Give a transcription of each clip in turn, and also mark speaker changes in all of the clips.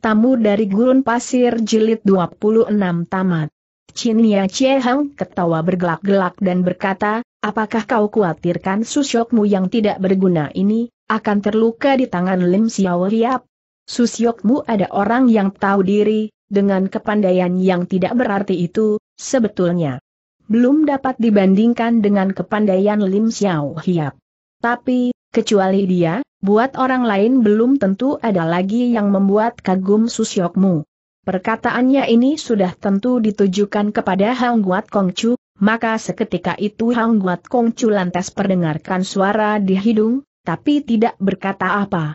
Speaker 1: Tamu dari Gurun Pasir Jilid 26 Tamat. Cinia Hang, ketawa bergelak-gelak dan berkata, apakah kau khawatirkan susyokmu yang tidak berguna ini, akan terluka di tangan Lim Xiao Hiap? Susyokmu ada orang yang tahu diri, dengan kepandaian yang tidak berarti itu, sebetulnya. Belum dapat dibandingkan dengan kepandaian Lim Xiao Hiap. Tapi, Kecuali dia, buat orang lain belum tentu ada lagi yang membuat kagum Susyokmu. Perkataannya ini sudah tentu ditujukan kepada Hang Guat Kongcu, maka seketika itu Hang Guat Kongcu lantas perdengarkan suara di hidung, tapi tidak berkata apa.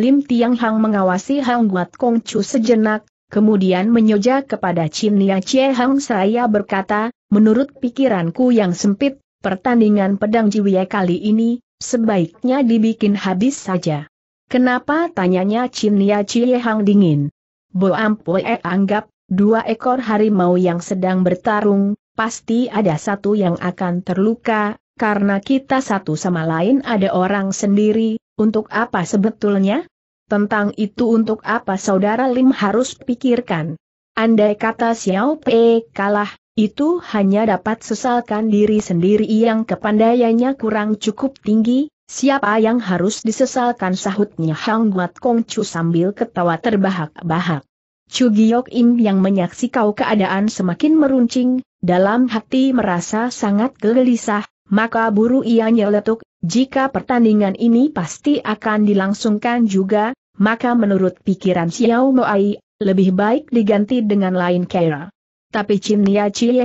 Speaker 1: Lim Tiang Hang mengawasi Hang Guat Kongcu sejenak, kemudian menyoja kepada Chin Nia Chie Hang saya berkata, menurut pikiranku yang sempit, pertandingan pedang jiwie kali ini, Sebaiknya dibikin habis saja. Kenapa tanyanya Chin Ya Chie Hang dingin? Bo Ampue eh, anggap, dua ekor harimau yang sedang bertarung, pasti ada satu yang akan terluka, karena kita satu sama lain ada orang sendiri, untuk apa sebetulnya? Tentang itu untuk apa saudara Lim harus pikirkan. Andai kata Xiao Pei kalah, itu hanya dapat sesalkan diri sendiri yang kepandaiannya kurang cukup tinggi, siapa yang harus disesalkan sahutnya Hang Guat Kong Chu sambil ketawa terbahak-bahak. Chu Giok Im yang menyaksikan keadaan semakin meruncing, dalam hati merasa sangat gelisah, maka buru ia nyeletuk, jika pertandingan ini pasti akan dilangsungkan juga, maka menurut pikiran Xiao Moai, lebih baik diganti dengan lain kera. Tapi Chie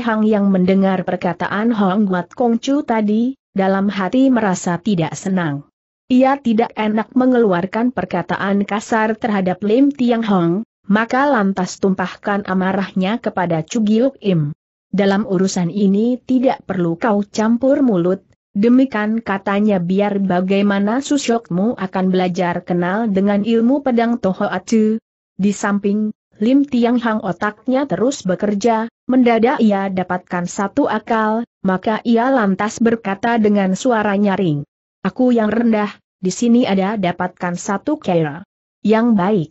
Speaker 1: Hang yang mendengar perkataan Hong Guat Chu tadi, dalam hati merasa tidak senang. Ia tidak enak mengeluarkan perkataan kasar terhadap Lim Tiang Hong, maka lantas tumpahkan amarahnya kepada Giuk Im. Dalam urusan ini tidak perlu kau campur mulut, demikian katanya biar bagaimana susyokmu akan belajar kenal dengan ilmu pedang toho Atu. Di samping, Lim Tiang Hang otaknya terus bekerja, mendadak ia dapatkan satu akal, maka ia lantas berkata dengan suara nyaring. Aku yang rendah, di sini ada dapatkan satu kera. Yang baik.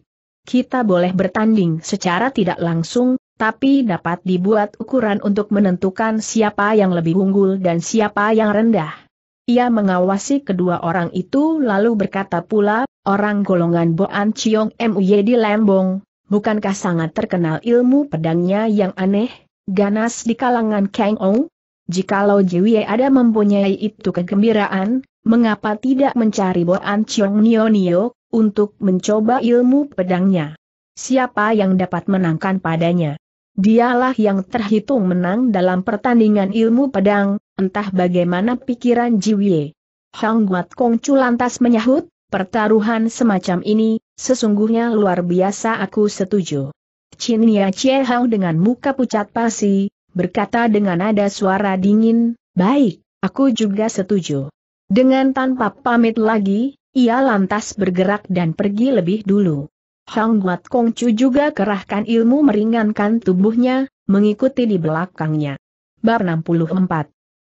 Speaker 1: Kita boleh bertanding secara tidak langsung, tapi dapat dibuat ukuran untuk menentukan siapa yang lebih unggul dan siapa yang rendah. Ia mengawasi kedua orang itu lalu berkata pula, orang golongan Boan Chiong MUY di Lembong, bukankah sangat terkenal ilmu pedangnya yang aneh, ganas di kalangan Kang Ou? Jikalau Jiwie ada mempunyai itu kegembiraan, mengapa tidak mencari Boan Chiong Nio Nio, untuk mencoba ilmu pedangnya? Siapa yang dapat menangkan padanya? Dialah yang terhitung menang dalam pertandingan ilmu pedang, entah bagaimana pikiran Jiwie. Hang Guat Kong Chu lantas menyahut, Pertaruhan semacam ini, sesungguhnya luar biasa aku setuju. Cie Hao dengan muka pucat pasi, berkata dengan nada suara dingin, baik, aku juga setuju. Dengan tanpa pamit lagi, ia lantas bergerak dan pergi lebih dulu. Hang Guat Kongcu juga kerahkan ilmu meringankan tubuhnya, mengikuti di belakangnya. Bar 64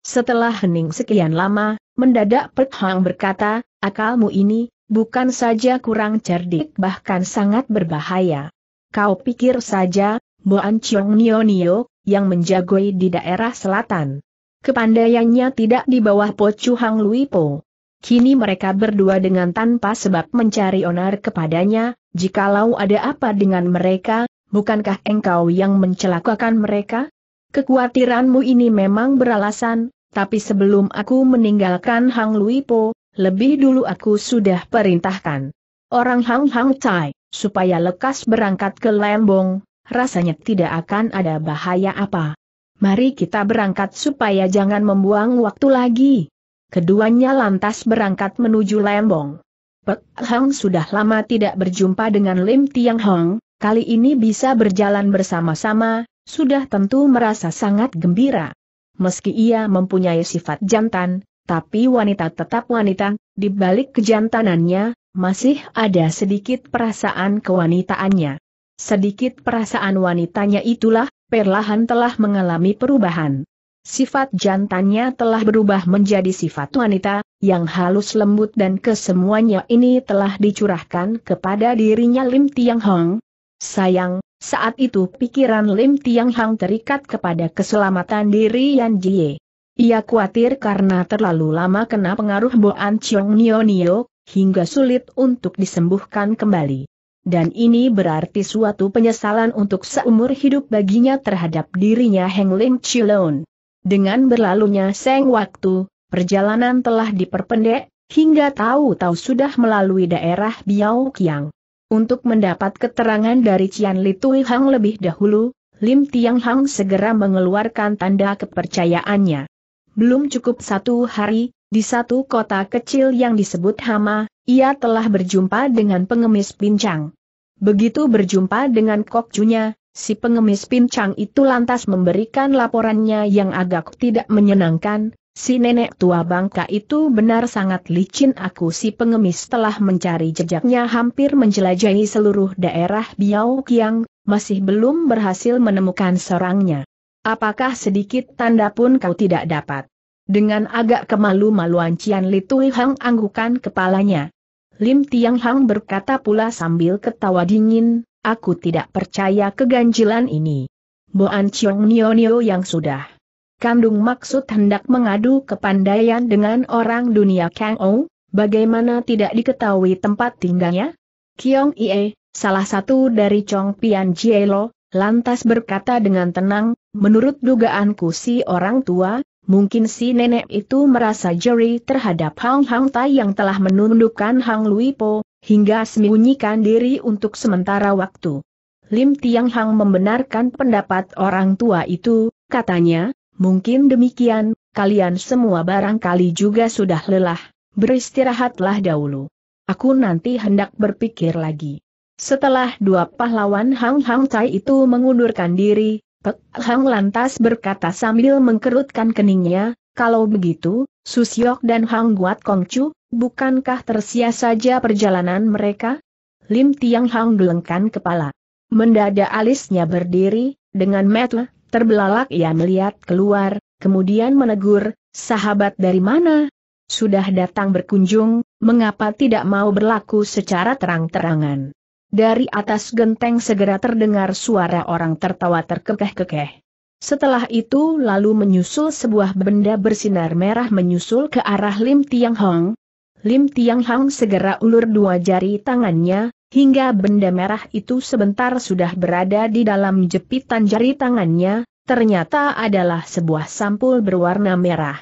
Speaker 1: Setelah hening sekian lama, Mendadak Pek Hang berkata, akalmu ini, bukan saja kurang cerdik bahkan sangat berbahaya. Kau pikir saja, Boan Chiong Nio Nio, yang menjagoi di daerah selatan. Kepandaiannya tidak di bawah Po Chu Hang Lui Po. Kini mereka berdua dengan tanpa sebab mencari onar kepadanya, jikalau ada apa dengan mereka, bukankah engkau yang mencelakakan mereka? Kekuatiranmu ini memang beralasan, tapi sebelum aku meninggalkan Hang Luipo, lebih dulu aku sudah perintahkan orang Hang Hang Chai, supaya lekas berangkat ke Lembong, rasanya tidak akan ada bahaya apa. Mari kita berangkat supaya jangan membuang waktu lagi. Keduanya lantas berangkat menuju Lembong. Pek Hang sudah lama tidak berjumpa dengan Lim Tiang Hong, kali ini bisa berjalan bersama-sama, sudah tentu merasa sangat gembira meski ia mempunyai sifat jantan, tapi wanita tetap wanita, di balik kejantanannya, masih ada sedikit perasaan kewanitaannya. Sedikit perasaan wanitanya itulah, perlahan telah mengalami perubahan. Sifat jantannya telah berubah menjadi sifat wanita, yang halus lembut dan kesemuanya ini telah dicurahkan kepada dirinya Lim Tiang Hong. Sayang, saat itu pikiran Lim Tiang Hang terikat kepada keselamatan diri Yan Jie. Ia khawatir karena terlalu lama kena pengaruh Boan Chong Nio Nio, hingga sulit untuk disembuhkan kembali. Dan ini berarti suatu penyesalan untuk seumur hidup baginya terhadap dirinya Heng Lim Chilon. Dengan berlalunya seng waktu, perjalanan telah diperpendek, hingga tahu-tahu sudah melalui daerah Biao Kiang. Untuk mendapat keterangan dari Cian Li Tui Hang lebih dahulu, Lim Tiang Hang segera mengeluarkan tanda kepercayaannya. Belum cukup satu hari, di satu kota kecil yang disebut Hama, ia telah berjumpa dengan pengemis pincang. Begitu berjumpa dengan kokcunya, si pengemis pincang itu lantas memberikan laporannya yang agak tidak menyenangkan, Si nenek tua bangka itu benar sangat licin aku si pengemis telah mencari jejaknya hampir menjelajahi seluruh daerah Biao Kiang, masih belum berhasil menemukan seorangnya. Apakah sedikit tanda pun kau tidak dapat? Dengan agak kemalu-maluan Cian Li Tui Hang anggukan kepalanya. Lim Tiang Hang berkata pula sambil ketawa dingin, aku tidak percaya keganjilan ini. Boan Chiong Nio Nio yang sudah Kandung maksud hendak mengadu kepandaian dengan orang dunia Kang Ou, bagaimana tidak diketahui tempat tinggalnya? Kiong Ie, salah satu dari Chong Pian Jielo, lantas berkata dengan tenang, menurut dugaanku si orang tua, mungkin si nenek itu merasa jeri terhadap Hang Hang Tai yang telah menundukkan Hang Lui Po, hingga sembunyikan diri untuk sementara waktu. Lim Tiang Hang membenarkan pendapat orang tua itu, katanya, Mungkin demikian, kalian semua barangkali juga sudah lelah, beristirahatlah dahulu. Aku nanti hendak berpikir lagi. Setelah dua pahlawan Hang Hang Tai itu mengundurkan diri, Pek Hang lantas berkata sambil mengkerutkan keningnya, kalau begitu, Susyok dan Hang Guat Kongcu, bukankah tersia saja perjalanan mereka? Lim Tiang Hang gelengkan kepala. Mendadak alisnya berdiri, dengan metle, Terbelalak ia melihat keluar, kemudian menegur, sahabat dari mana? Sudah datang berkunjung, mengapa tidak mau berlaku secara terang-terangan? Dari atas genteng segera terdengar suara orang tertawa terkekeh-kekeh. Setelah itu lalu menyusul sebuah benda bersinar merah menyusul ke arah Lim Tiang Hong. Lim Tiang Hong segera ulur dua jari tangannya, Hingga benda merah itu sebentar sudah berada di dalam jepitan jari tangannya, ternyata adalah sebuah sampul berwarna merah.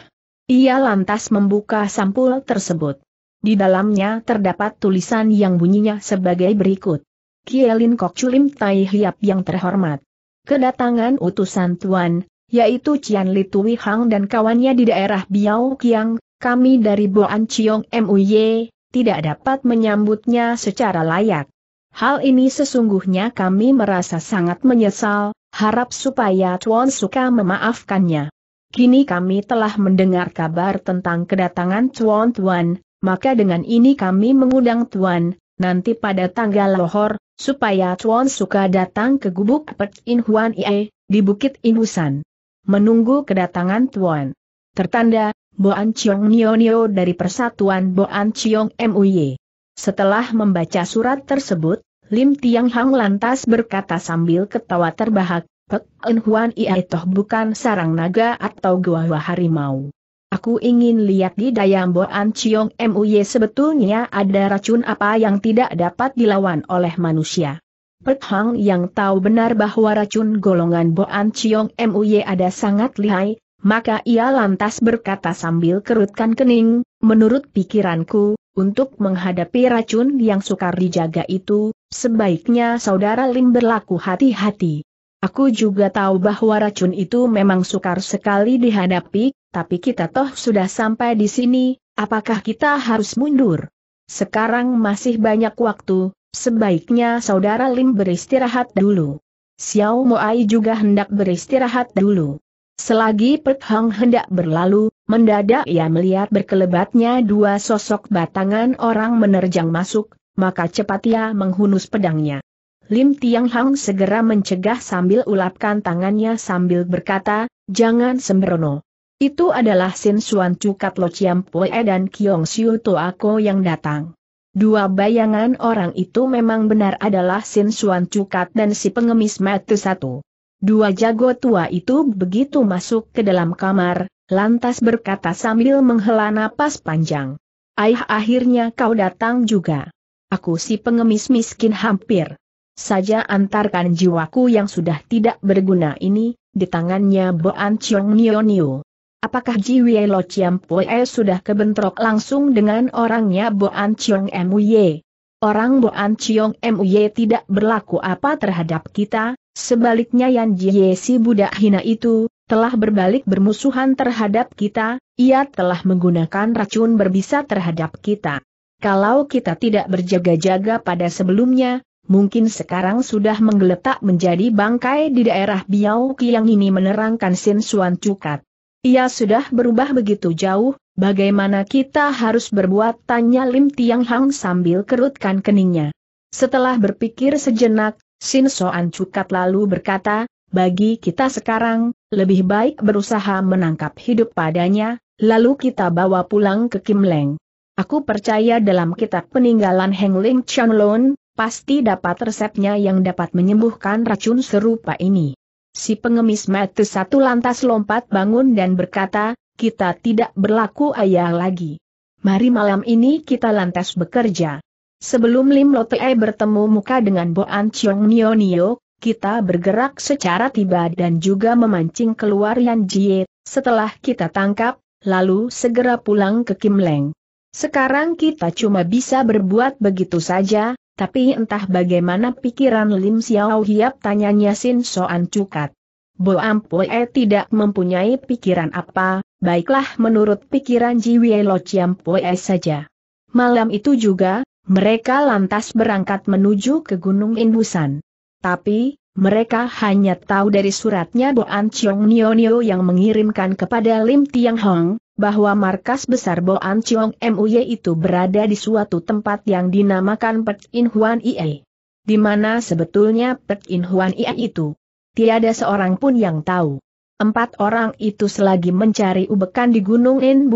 Speaker 1: Ia lantas membuka sampul tersebut. Di dalamnya terdapat tulisan yang bunyinya sebagai berikut. Kielin Kok Culim Tai Hiap yang terhormat. Kedatangan utusan Tuan, yaitu Cian Li Hang dan kawannya di daerah Biao Kiang, kami dari Boan Chiong MUY, tidak dapat menyambutnya secara layak. Hal ini sesungguhnya kami merasa sangat menyesal, harap supaya Tuan Suka memaafkannya. Kini kami telah mendengar kabar tentang kedatangan Tuan Tuan, maka dengan ini kami mengundang Tuan, nanti pada tanggal lohor, supaya Tuan Suka datang ke gubuk Pet In Huan Ie, di Bukit Inusan. Menunggu kedatangan Tuan. Tertanda, Boan Chiong Nio Nio dari Persatuan Boan Chiong MUY. Setelah membaca surat tersebut, Lim Tiang Hang lantas berkata sambil ketawa terbahak, Pek En Huan Ia toh bukan sarang naga atau gua harimau. Aku ingin lihat di dayam Boan Chiong MUY sebetulnya ada racun apa yang tidak dapat dilawan oleh manusia. Pek Hang yang tahu benar bahwa racun golongan Boan Chiong MUY ada sangat lihai, maka ia lantas berkata sambil kerutkan kening, menurut pikiranku, untuk menghadapi racun yang sukar dijaga itu, sebaiknya saudara Lim berlaku hati-hati. Aku juga tahu bahwa racun itu memang sukar sekali dihadapi, tapi kita toh sudah sampai di sini, apakah kita harus mundur? Sekarang masih banyak waktu, sebaiknya saudara Lim beristirahat dulu. Xiao Moai juga hendak beristirahat dulu. Selagi Pek Hang hendak berlalu, mendadak ia melihat berkelebatnya dua sosok batangan orang menerjang masuk, maka cepat ia menghunus pedangnya. Lim Tiang Hang segera mencegah sambil ulapkan tangannya sambil berkata, jangan sembrono. Itu adalah Sin Suan Cukat Lo Chiam Pue dan Kiong Siu Ako yang datang. Dua bayangan orang itu memang benar adalah Sin Suan Cukat dan si pengemis mata satu. Dua jago tua itu begitu masuk ke dalam kamar, lantas berkata sambil menghela napas panjang. "Ayah, akhirnya kau datang juga. Aku si pengemis miskin hampir. Saja antarkan jiwaku yang sudah tidak berguna ini, di tangannya Boan Chong Nio Nio. Apakah Ji Wei Lo Chiam Poe sudah kebentrok langsung dengan orangnya Boan Chiong Ye? Orang Boan Chiong Ye tidak berlaku apa terhadap kita, Sebaliknya Yan Jie si budak hina itu, telah berbalik bermusuhan terhadap kita, ia telah menggunakan racun berbisa terhadap kita. Kalau kita tidak berjaga-jaga pada sebelumnya, mungkin sekarang sudah menggeletak menjadi bangkai di daerah Biao yang ini menerangkan Sin Suan Cukat. Ia sudah berubah begitu jauh, bagaimana kita harus berbuat tanya Lim Tiang Hang sambil kerutkan keningnya. Setelah berpikir sejenak, Sin Soan Cukat lalu berkata, bagi kita sekarang, lebih baik berusaha menangkap hidup padanya, lalu kita bawa pulang ke Kim Leng. Aku percaya dalam kitab peninggalan Heng Ling Chan Lon, pasti dapat resepnya yang dapat menyembuhkan racun serupa ini. Si pengemis mati satu lantas lompat bangun dan berkata, kita tidak berlaku ayah lagi. Mari malam ini kita lantas bekerja. Sebelum Lim Lote bertemu muka dengan Boan Chiong Nio Nio, kita bergerak secara tiba dan juga memancing keluar Yan Jie, setelah kita tangkap, lalu segera pulang ke Kim Leng. Sekarang kita cuma bisa berbuat begitu saja, tapi entah bagaimana pikiran Lim Xiao Hiap tanyanya Sin Soan Cukat. Bo Ampue tidak mempunyai pikiran apa, baiklah menurut pikiran Wei Lo Chiam Pue saja. Malam itu juga, mereka lantas berangkat menuju ke Gunung Indusan. Tapi, mereka hanya tahu dari suratnya Boan Chiong Nio yang mengirimkan kepada Lim Tiang Hong, bahwa markas besar Boan Chiong MUY itu berada di suatu tempat yang dinamakan Pek In Huan Ie. Di mana sebetulnya Pek In Huan Ie itu? Tiada seorang pun yang tahu. Empat orang itu selagi mencari ubekan di Gunung In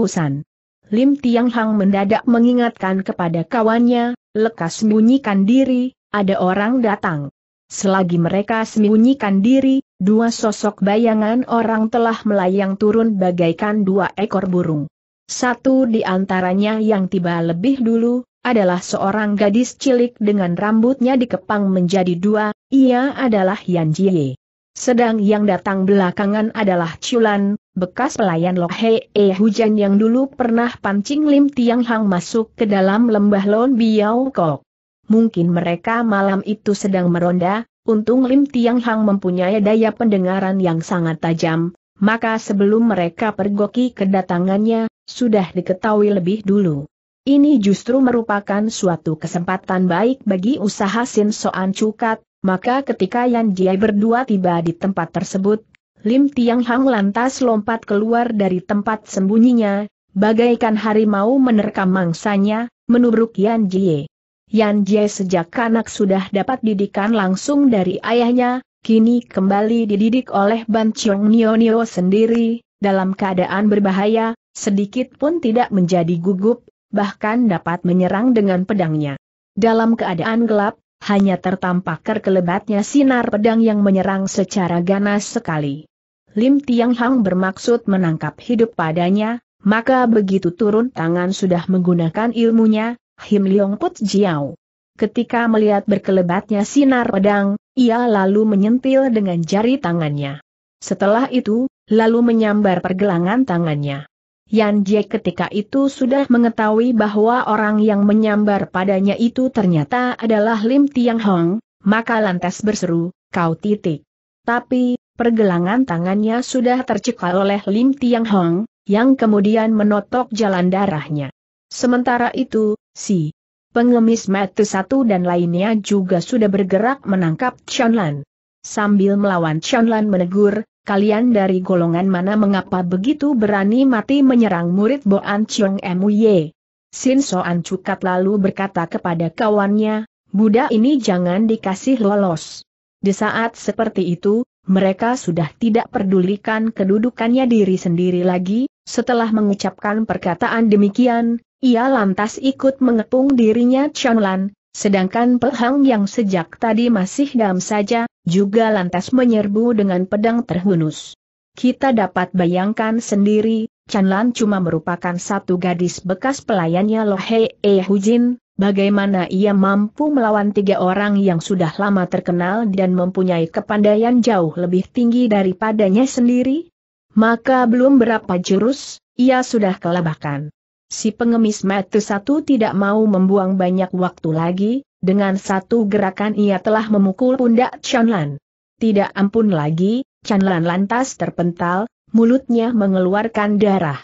Speaker 1: Lim Tiang Hang mendadak mengingatkan kepada kawannya, lekas sembunyikan diri, ada orang datang. Selagi mereka sembunyikan diri, dua sosok bayangan orang telah melayang turun bagaikan dua ekor burung. Satu di antaranya yang tiba lebih dulu, adalah seorang gadis cilik dengan rambutnya dikepang menjadi dua, ia adalah Yan Jie. Sedang yang datang belakangan adalah Chulan, bekas pelayan Lo Hei e eh, Hujan yang dulu pernah pancing Lim Tiang Hang masuk ke dalam lembah Lon Biao Kok. Mungkin mereka malam itu sedang meronda, untung Lim Tiang Hang mempunyai daya pendengaran yang sangat tajam, maka sebelum mereka pergoki kedatangannya, sudah diketahui lebih dulu. Ini justru merupakan suatu kesempatan baik bagi usaha Sin Soan Cukat, maka ketika Yan Jie berdua tiba di tempat tersebut, Lim Tiang Hang lantas lompat keluar dari tempat sembunyinya, bagaikan harimau menerkam mangsanya, menubruk Yan Jie. Yan Jie sejak kanak sudah dapat didikan langsung dari ayahnya, kini kembali dididik oleh Ban Chiong Nio Nio sendiri, dalam keadaan berbahaya, sedikit pun tidak menjadi gugup, bahkan dapat menyerang dengan pedangnya. Dalam keadaan gelap, hanya tertampak kelebatnya sinar pedang yang menyerang secara ganas sekali. Lim Tiang Hang bermaksud menangkap hidup padanya, maka begitu turun tangan sudah menggunakan ilmunya, Him Leong Put Jiao. Ketika melihat berkelebatnya sinar pedang, ia lalu menyentil dengan jari tangannya. Setelah itu, lalu menyambar pergelangan tangannya. Yan Jie ketika itu sudah mengetahui bahwa orang yang menyambar padanya itu ternyata adalah Lim Tiang Hong, maka lantas berseru, kau titik. Tapi, pergelangan tangannya sudah tercekal oleh Lim Tiang Hong, yang kemudian menotok jalan darahnya. Sementara itu, si pengemis mati satu dan lainnya juga sudah bergerak menangkap Lan. Sambil melawan Lan menegur, kalian dari golongan mana mengapa begitu berani mati menyerang murid Boan Chiong Ye? Sin Soan Cukat lalu berkata kepada kawannya, Buddha ini jangan dikasih lolos. Di saat seperti itu, mereka sudah tidak pedulikan kedudukannya diri sendiri lagi, setelah mengucapkan perkataan demikian, ia lantas ikut mengepung dirinya Lan, sedangkan Pehang yang sejak tadi masih dam saja, juga lantas menyerbu dengan pedang terhunus. Kita dapat bayangkan sendiri, Lan cuma merupakan satu gadis bekas pelayannya Hei E. Hujin, bagaimana ia mampu melawan tiga orang yang sudah lama terkenal dan mempunyai kepandaian jauh lebih tinggi daripadanya sendiri? Maka belum berapa jurus, ia sudah kelabakan. Si pengemis mati satu tidak mau membuang banyak waktu lagi, dengan satu gerakan ia telah memukul pundak Chanlan. Tidak ampun lagi, Chanlan lantas terpental, mulutnya mengeluarkan darah.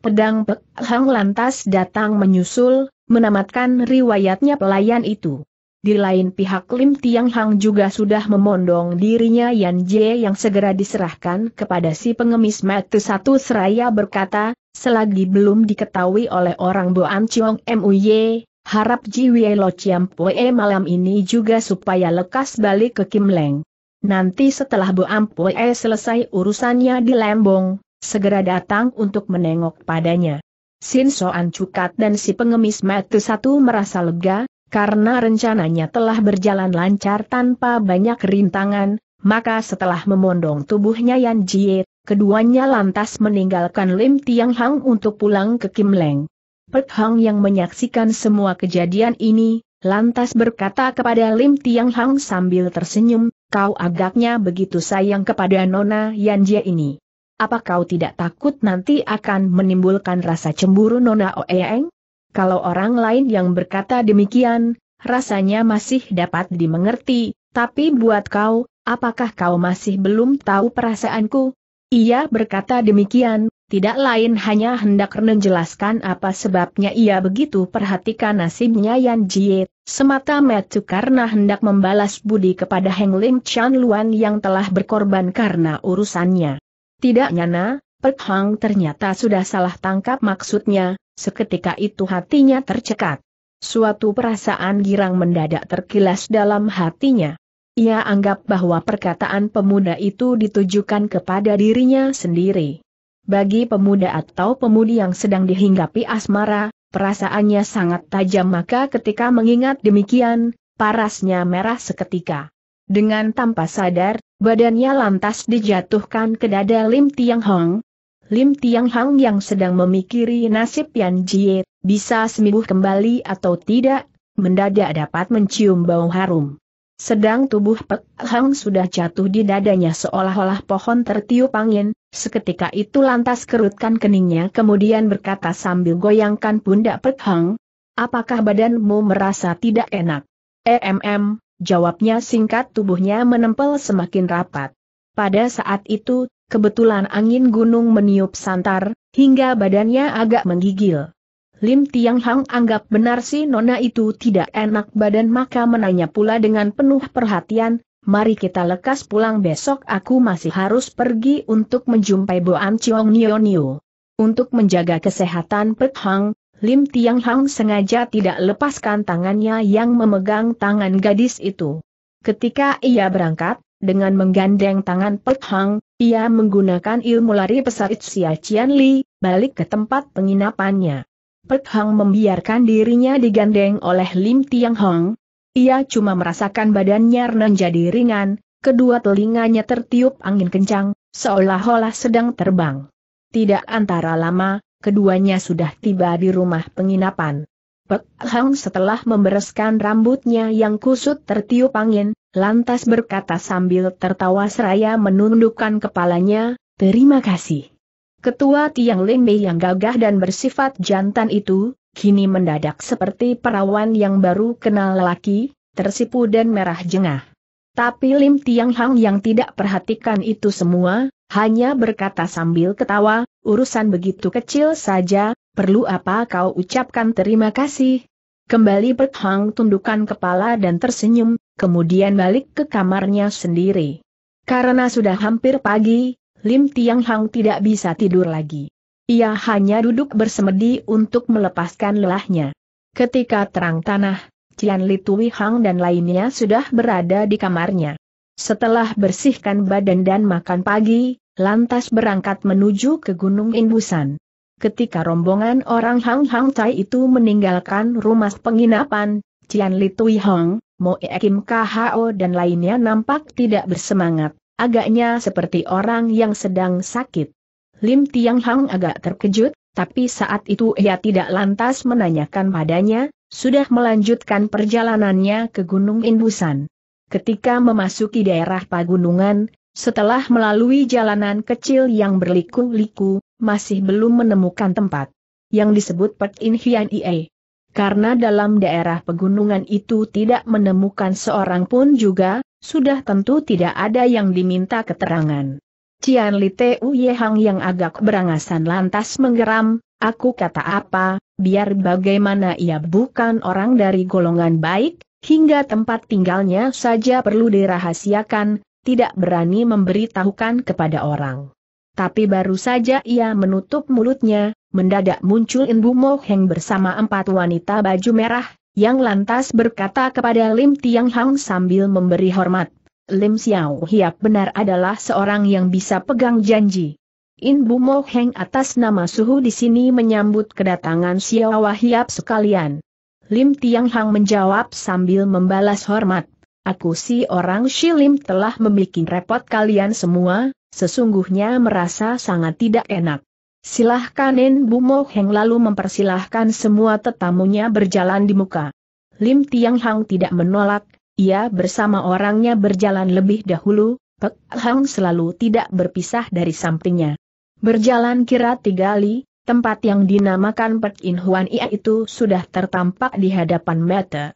Speaker 1: Pedang Pek Hang lantas datang menyusul, menamatkan riwayatnya pelayan itu. Di lain pihak Lim Tiang Hang juga sudah memondong dirinya Yan Jie yang segera diserahkan kepada si pengemis mata satu seraya berkata, selagi belum diketahui oleh orang Boan Chiong MUY, harap Ji Wei Lo Chiam Pue malam ini juga supaya lekas balik ke Kim Leng. Nanti setelah Boan Pue selesai urusannya di Lembong, segera datang untuk menengok padanya. Sin Soan Cukat dan si pengemis mati Satu merasa lega, karena rencananya telah berjalan lancar tanpa banyak rintangan, maka setelah memondong tubuhnya Yan Jie, keduanya lantas meninggalkan Lim Tiang Hang untuk pulang ke Kim Leng. Pek Hang yang menyaksikan semua kejadian ini, lantas berkata kepada Lim Tiang Hang sambil tersenyum, kau agaknya begitu sayang kepada Nona Yan Jie ini. Apa kau tidak takut nanti akan menimbulkan rasa cemburu Nona Oeeng? Kalau orang lain yang berkata demikian, rasanya masih dapat dimengerti, tapi buat kau, apakah kau masih belum tahu perasaanku? Ia berkata demikian, tidak lain hanya hendak menjelaskan apa sebabnya ia begitu perhatikan nasibnya Yan Jie, semata-mata karena hendak membalas budi kepada Heng Lim Chan Luan yang telah berkorban karena urusannya. Tidak nyana, Pek Hang ternyata sudah salah tangkap maksudnya, seketika itu hatinya tercekat. Suatu perasaan girang mendadak terkilas dalam hatinya. Ia anggap bahwa perkataan pemuda itu ditujukan kepada dirinya sendiri. Bagi pemuda atau pemudi yang sedang dihinggapi asmara, perasaannya sangat tajam maka ketika mengingat demikian, parasnya merah seketika. Dengan tanpa sadar, Badannya lantas dijatuhkan ke dada Lim Tiang Hong. Lim Tiang Hong yang sedang memikiri nasib Yan Jie, bisa sembuh kembali atau tidak, mendadak dapat mencium bau harum. Sedang tubuh Pek Hang sudah jatuh di dadanya seolah-olah pohon tertiup angin, seketika itu lantas kerutkan keningnya kemudian berkata sambil goyangkan pundak Pek Hang, apakah badanmu merasa tidak enak? EMM, Jawabnya singkat tubuhnya menempel semakin rapat. Pada saat itu, kebetulan angin gunung meniup santar, hingga badannya agak menggigil. Lim Tiang Hang anggap benar si nona itu tidak enak badan maka menanya pula dengan penuh perhatian, mari kita lekas pulang besok aku masih harus pergi untuk menjumpai Boan Chiong Nio Nio. Untuk menjaga kesehatan Pek Hang, Lim Tiang Hang sengaja tidak lepaskan tangannya yang memegang tangan gadis itu. Ketika ia berangkat, dengan menggandeng tangan Pek Hang, ia menggunakan ilmu lari pesawat Sia Cian Li, balik ke tempat penginapannya. Pek Hang membiarkan dirinya digandeng oleh Lim Tiang Hang. Ia cuma merasakan badannya jadi ringan, kedua telinganya tertiup angin kencang, seolah-olah sedang terbang. Tidak antara lama, keduanya sudah tiba di rumah penginapan. Pek Hang setelah membereskan rambutnya yang kusut tertiup angin, lantas berkata sambil tertawa seraya menundukkan kepalanya, terima kasih. Ketua Tiang Lembe yang gagah dan bersifat jantan itu, kini mendadak seperti perawan yang baru kenal lelaki, tersipu dan merah jengah. Tapi Lim Tiang Hang yang tidak perhatikan itu semua, hanya berkata sambil ketawa, urusan begitu kecil saja, perlu apa kau ucapkan terima kasih? Kembali Pek Hang tundukkan kepala dan tersenyum, kemudian balik ke kamarnya sendiri. Karena sudah hampir pagi, Lim Tiang Hang tidak bisa tidur lagi. Ia hanya duduk bersemedi untuk melepaskan lelahnya. Ketika terang tanah, Cian Li Tui Hang dan lainnya sudah berada di kamarnya. Setelah bersihkan badan dan makan pagi, lantas berangkat menuju ke Gunung Indusan. Ketika rombongan orang Hang Hang Tai itu meninggalkan rumah penginapan, Cian Li Tui Hang, Mo e Kim KHO dan lainnya nampak tidak bersemangat, agaknya seperti orang yang sedang sakit. Lim Tiang Hang agak terkejut, tapi saat itu ia tidak lantas menanyakan padanya, sudah melanjutkan perjalanannya ke Gunung Indusan. Ketika memasuki daerah pagunungan, setelah melalui jalanan kecil yang berliku-liku, masih belum menemukan tempat yang disebut Pet In Hian Ie. Karena dalam daerah pegunungan itu tidak menemukan seorang pun juga, sudah tentu tidak ada yang diminta keterangan. Cian Li Teu yang agak berangasan lantas menggeram, Aku kata apa, biar bagaimana ia bukan orang dari golongan baik, hingga tempat tinggalnya saja perlu dirahasiakan, tidak berani memberitahukan kepada orang. Tapi baru saja ia menutup mulutnya, mendadak muncul Inbu Moheng bersama empat wanita baju merah, yang lantas berkata kepada Lim Tiang Hang sambil memberi hormat. Lim Xiao Hiap benar adalah seorang yang bisa pegang janji. In Bumo Heng atas nama suhu di sini menyambut kedatangan Xiao Wahyap sekalian. Lim Tiang Hang menjawab sambil membalas hormat, Aku si orang Lim telah membuat repot kalian semua, sesungguhnya merasa sangat tidak enak. Silahkan In Bumo Heng lalu mempersilahkan semua tetamunya berjalan di muka. Lim Tiang Hang tidak menolak, ia bersama orangnya berjalan lebih dahulu, Pek Hang selalu tidak berpisah dari sampingnya. Berjalan kira tiga li, tempat yang dinamakan Pek In Huan Ia itu sudah tertampak di hadapan mata.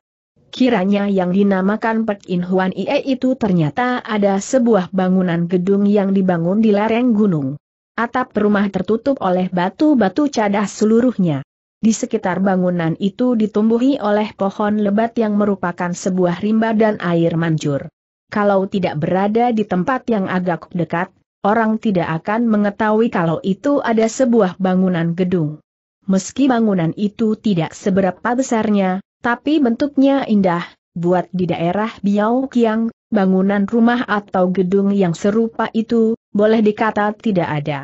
Speaker 1: Kiranya yang dinamakan Pek In Huan Ia itu ternyata ada sebuah bangunan gedung yang dibangun di lereng gunung. Atap rumah tertutup oleh batu-batu cadas seluruhnya. Di sekitar bangunan itu ditumbuhi oleh pohon lebat yang merupakan sebuah rimba dan air mancur. Kalau tidak berada di tempat yang agak dekat, orang tidak akan mengetahui kalau itu ada sebuah bangunan gedung. Meski bangunan itu tidak seberapa besarnya, tapi bentuknya indah, buat di daerah Biao Kiang, bangunan rumah atau gedung yang serupa itu, boleh dikata tidak ada.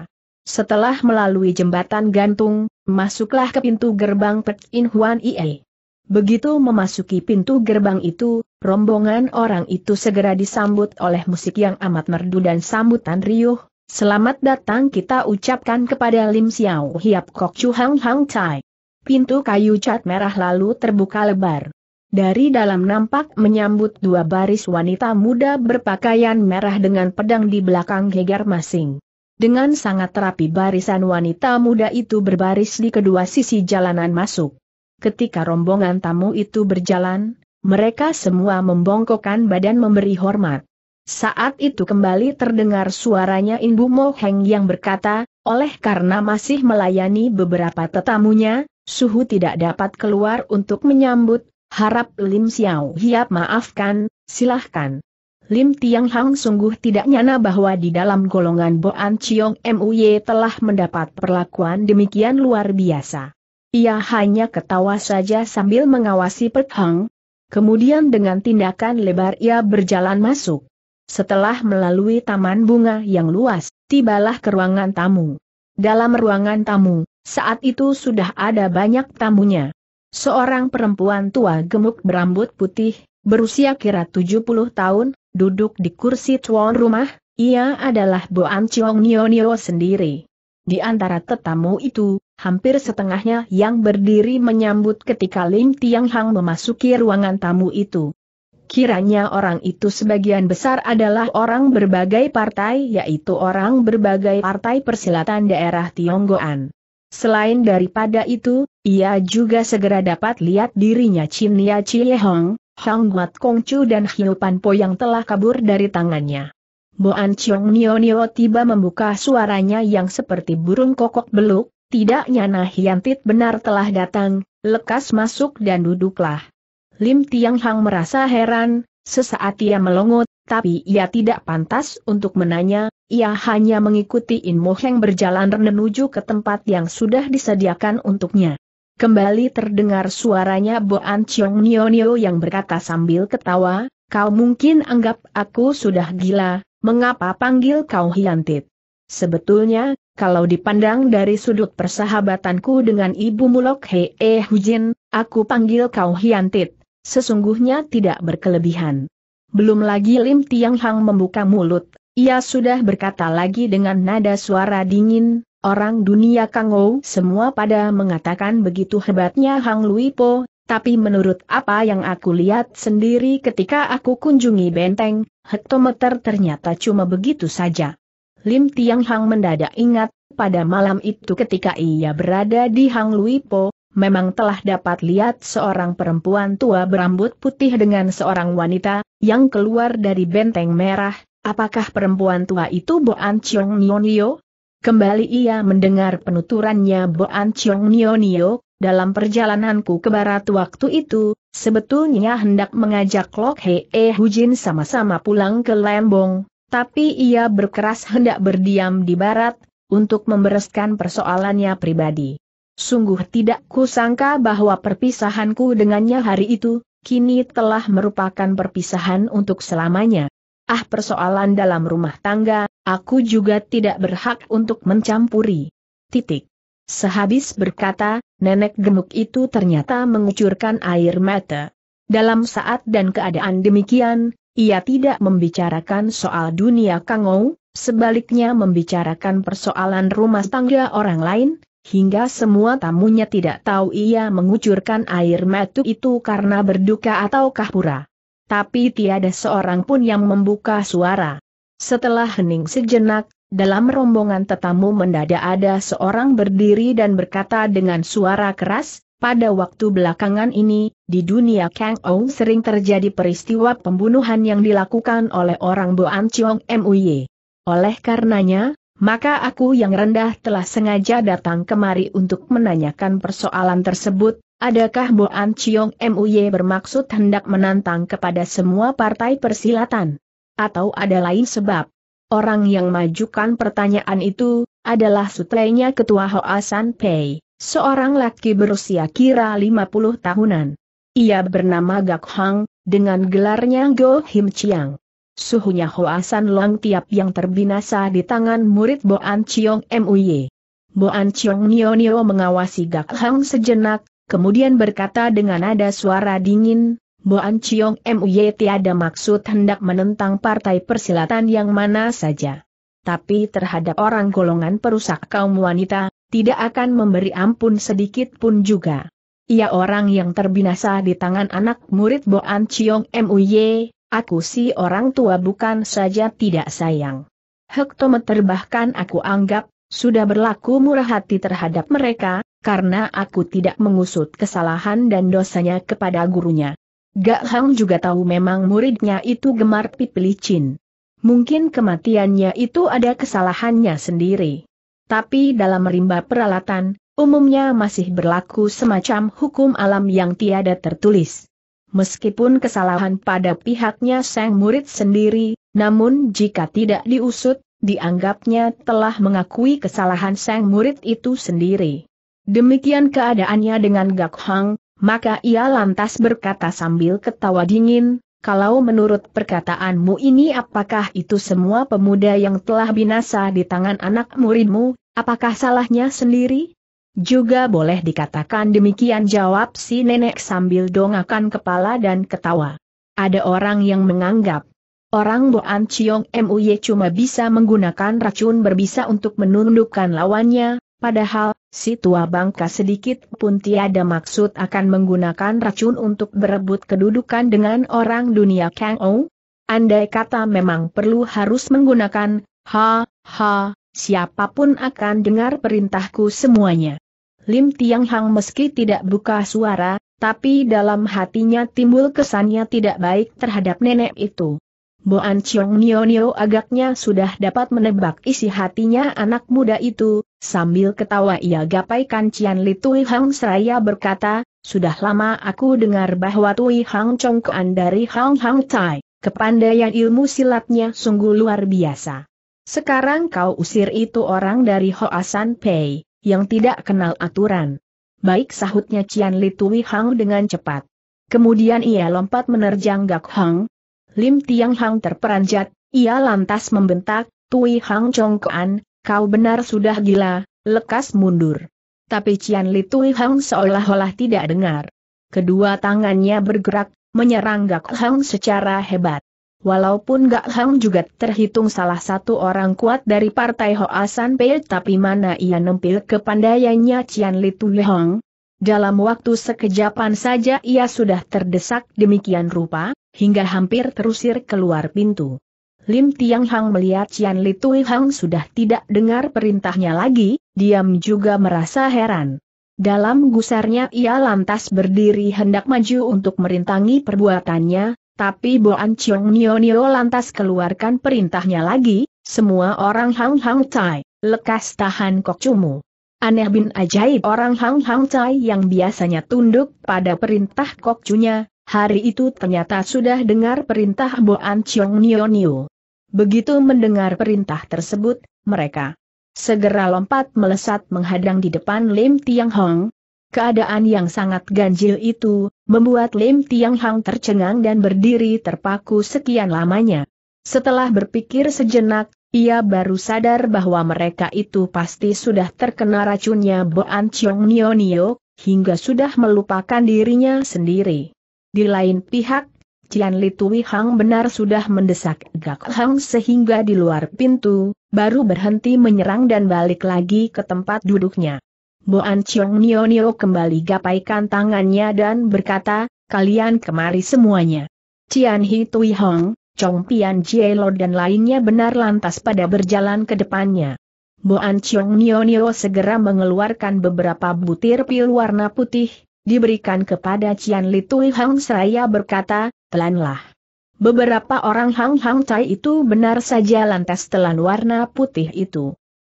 Speaker 1: Setelah melalui jembatan gantung, masuklah ke pintu gerbang Pek In Huan Ie. Begitu memasuki pintu gerbang itu, Rombongan orang itu segera disambut oleh musik yang amat merdu dan sambutan riuh. Selamat datang kita ucapkan kepada Lim Xiao Hiap Kok Chu Hang Hang Tai. Pintu kayu cat merah lalu terbuka lebar. Dari dalam nampak menyambut dua baris wanita muda berpakaian merah dengan pedang di belakang geger masing. Dengan sangat rapi barisan wanita muda itu berbaris di kedua sisi jalanan masuk. Ketika rombongan tamu itu berjalan, mereka semua membongkokkan badan memberi hormat. Saat itu kembali terdengar suaranya Inbu Mo Heng yang berkata, oleh karena masih melayani beberapa tetamunya, Suhu tidak dapat keluar untuk menyambut, harap Lim Xiao Hiap maafkan, silahkan. Lim Tiang Hang sungguh tidak nyana bahwa di dalam golongan Boan Chiong MUY telah mendapat perlakuan demikian luar biasa. Ia hanya ketawa saja sambil mengawasi Pek Hang, Kemudian dengan tindakan lebar ia berjalan masuk. Setelah melalui taman bunga yang luas, tibalah ke ruangan tamu. Dalam ruangan tamu, saat itu sudah ada banyak tamunya. Seorang perempuan tua gemuk berambut putih, berusia kira 70 tahun, duduk di kursi tuan rumah, ia adalah Boan Chong Nio sendiri. Di antara tetamu itu, hampir setengahnya yang berdiri menyambut ketika Lim Tiang Hang memasuki ruangan tamu itu. Kiranya orang itu sebagian besar adalah orang berbagai partai yaitu orang berbagai partai persilatan daerah Tionggoan. Selain daripada itu, ia juga segera dapat lihat dirinya Chin Nia Chie Hong, Hang Guat Kong Chu dan Hiu Pan Po yang telah kabur dari tangannya. Boan Chiong Nio Nio tiba membuka suaranya yang seperti burung kokok beluk, Tidaknya nah Hiantit benar telah datang, lekas masuk dan duduklah. Lim Tiang Hang merasa heran, sesaat ia melongot, tapi ia tidak pantas untuk menanya, ia hanya mengikuti Mo Heng berjalan menuju ke tempat yang sudah disediakan untuknya. Kembali terdengar suaranya Boan Chiong Nio yang berkata sambil ketawa, kau mungkin anggap aku sudah gila, mengapa panggil kau Hiantit? Sebetulnya, kalau dipandang dari sudut persahabatanku dengan ibu Mulok -e eh, Hujin, aku panggil kau Hiantit, sesungguhnya tidak berkelebihan. Belum lagi Lim Tiang Hang membuka mulut, ia sudah berkata lagi dengan nada suara dingin, orang dunia Kangou semua pada mengatakan begitu hebatnya Hang Luipo. tapi menurut apa yang aku lihat sendiri ketika aku kunjungi benteng, hektometer ternyata cuma begitu saja. Lim Tiang Hang mendadak ingat, pada malam itu ketika ia berada di Hang Lui memang telah dapat lihat seorang perempuan tua berambut putih dengan seorang wanita, yang keluar dari benteng merah, apakah perempuan tua itu Boan Chiong Nio? Kembali ia mendengar penuturannya Boan Chiong Nio dalam perjalananku ke barat waktu itu, sebetulnya hendak mengajak Lok Hee Hujin sama-sama pulang ke Lembong, tapi ia berkeras hendak berdiam di barat, untuk membereskan persoalannya pribadi. Sungguh tidak kusangka bahwa perpisahanku dengannya hari itu, kini telah merupakan perpisahan untuk selamanya. Ah persoalan dalam rumah tangga, aku juga tidak berhak untuk mencampuri. Titik. Sehabis berkata, nenek gemuk itu ternyata mengucurkan air mata. Dalam saat dan keadaan demikian, ia tidak membicarakan soal dunia Kangou, sebaliknya membicarakan persoalan rumah tangga orang lain, hingga semua tamunya tidak tahu ia mengucurkan air mata itu karena berduka atau kahpura. Tapi tiada seorang pun yang membuka suara. Setelah hening sejenak, dalam rombongan tetamu mendadak ada seorang berdiri dan berkata dengan suara keras, pada waktu belakangan ini, di dunia Kang Ou sering terjadi peristiwa pembunuhan yang dilakukan oleh orang Boan Chiong MUY. Oleh karenanya, maka aku yang rendah telah sengaja datang kemari untuk menanyakan persoalan tersebut, adakah Boan Chiong MUY bermaksud hendak menantang kepada semua partai persilatan? Atau ada lain sebab? Orang yang majukan pertanyaan itu, adalah sutrenya Ketua Hoa San Pei. Seorang laki berusia kira 50 tahunan. Ia bernama Gak Hang, dengan gelarnya Go Him Chiang. Suhunya Hoasan Long Tiap yang terbinasa di tangan murid Boan Chiong MUY. Boan Chiong Nio Nio mengawasi Gak Hang sejenak, kemudian berkata dengan nada suara dingin, Boan Chiong MUY tiada maksud hendak menentang partai persilatan yang mana saja. Tapi terhadap orang golongan perusak kaum wanita, tidak akan memberi ampun sedikit pun juga. Ia orang yang terbinasa di tangan anak murid Boan Chiong MUY, aku si orang tua bukan saja tidak sayang. Hektometer bahkan aku anggap, sudah berlaku murah hati terhadap mereka, karena aku tidak mengusut kesalahan dan dosanya kepada gurunya. Gak Hang juga tahu memang muridnya itu gemar pipilicin. Mungkin kematiannya itu ada kesalahannya sendiri tapi dalam rimba peralatan, umumnya masih berlaku semacam hukum alam yang tiada tertulis. Meskipun kesalahan pada pihaknya sang murid sendiri, namun jika tidak diusut, dianggapnya telah mengakui kesalahan sang murid itu sendiri. Demikian keadaannya dengan Gak Hang, maka ia lantas berkata sambil ketawa dingin, kalau menurut perkataanmu ini apakah itu semua pemuda yang telah binasa di tangan anak muridmu, apakah salahnya sendiri? Juga boleh dikatakan demikian jawab si nenek sambil dongakan kepala dan ketawa. Ada orang yang menganggap Orang Boan Chiong MUY cuma bisa menggunakan racun berbisa untuk menundukkan lawannya, Padahal, si tua bangka sedikit pun tiada maksud akan menggunakan racun untuk berebut kedudukan dengan orang dunia Kang Ou. Andai kata memang perlu harus menggunakan, ha, ha, siapapun akan dengar perintahku semuanya. Lim Tiang Hang meski tidak buka suara, tapi dalam hatinya timbul kesannya tidak baik terhadap nenek itu. Boan Chiong Nio Nio agaknya sudah dapat menebak isi hatinya anak muda itu, sambil ketawa ia gapaikan Cian Li Tui Hang Seraya berkata, sudah lama aku dengar bahwa Tui Hang Kuan dari Hang Hang Tai, kepandaian ilmu silatnya sungguh luar biasa. Sekarang kau usir itu orang dari Hoasan Pei, yang tidak kenal aturan. Baik sahutnya Cian Li Tui Hang dengan cepat. Kemudian ia lompat menerjang Gak Hang, Lim Tiang Hang terperanjat, ia lantas membentak, Tui Hang Chong Kuan, kau benar sudah gila, lekas mundur. Tapi Cian Li Tui Hang seolah-olah tidak dengar. Kedua tangannya bergerak, menyerang Gak Hang secara hebat. Walaupun Gak Hang juga terhitung salah satu orang kuat dari partai Hoasan Pei tapi mana ia nempil kepandaiannya Cian Li Tui Hang. Dalam waktu sekejapan saja ia sudah terdesak demikian rupa, hingga hampir terusir keluar pintu. Lim Tiang Hang melihat Cian Li Tui Hang sudah tidak dengar perintahnya lagi, diam juga merasa heran. Dalam gusarnya ia lantas berdiri hendak maju untuk merintangi perbuatannya, tapi Boan Chiong Nio Nio lantas keluarkan perintahnya lagi, semua orang Hang Hang Tai, lekas tahan kok cumu. Aneh bin ajaib orang Hang Hang Tai yang biasanya tunduk pada perintah kokcunya, Hari itu ternyata sudah dengar perintah Boan Chiong Nio Nio. Begitu mendengar perintah tersebut, mereka segera lompat melesat menghadang di depan Lim Tiang Hong. Keadaan yang sangat ganjil itu, membuat Lim Tiang Hong tercengang dan berdiri terpaku sekian lamanya. Setelah berpikir sejenak, ia baru sadar bahwa mereka itu pasti sudah terkena racunnya Boan Chiong Nio Nio, hingga sudah melupakan dirinya sendiri. Di lain pihak, Cian Litui Hang benar sudah mendesak Gak Hang sehingga di luar pintu, baru berhenti menyerang dan balik lagi ke tempat duduknya. Boan Chiong Nio Nio kembali gapaikan tangannya dan berkata, kalian kemari semuanya. Cian Tui Hong, Chong Pian Lo dan lainnya benar lantas pada berjalan ke depannya. Boan Chiong Nio Nio segera mengeluarkan beberapa butir pil warna putih, diberikan kepada Cian Li Hang seraya berkata, telanlah. Beberapa orang Hang Hang Tai itu benar saja lantas telan warna putih itu.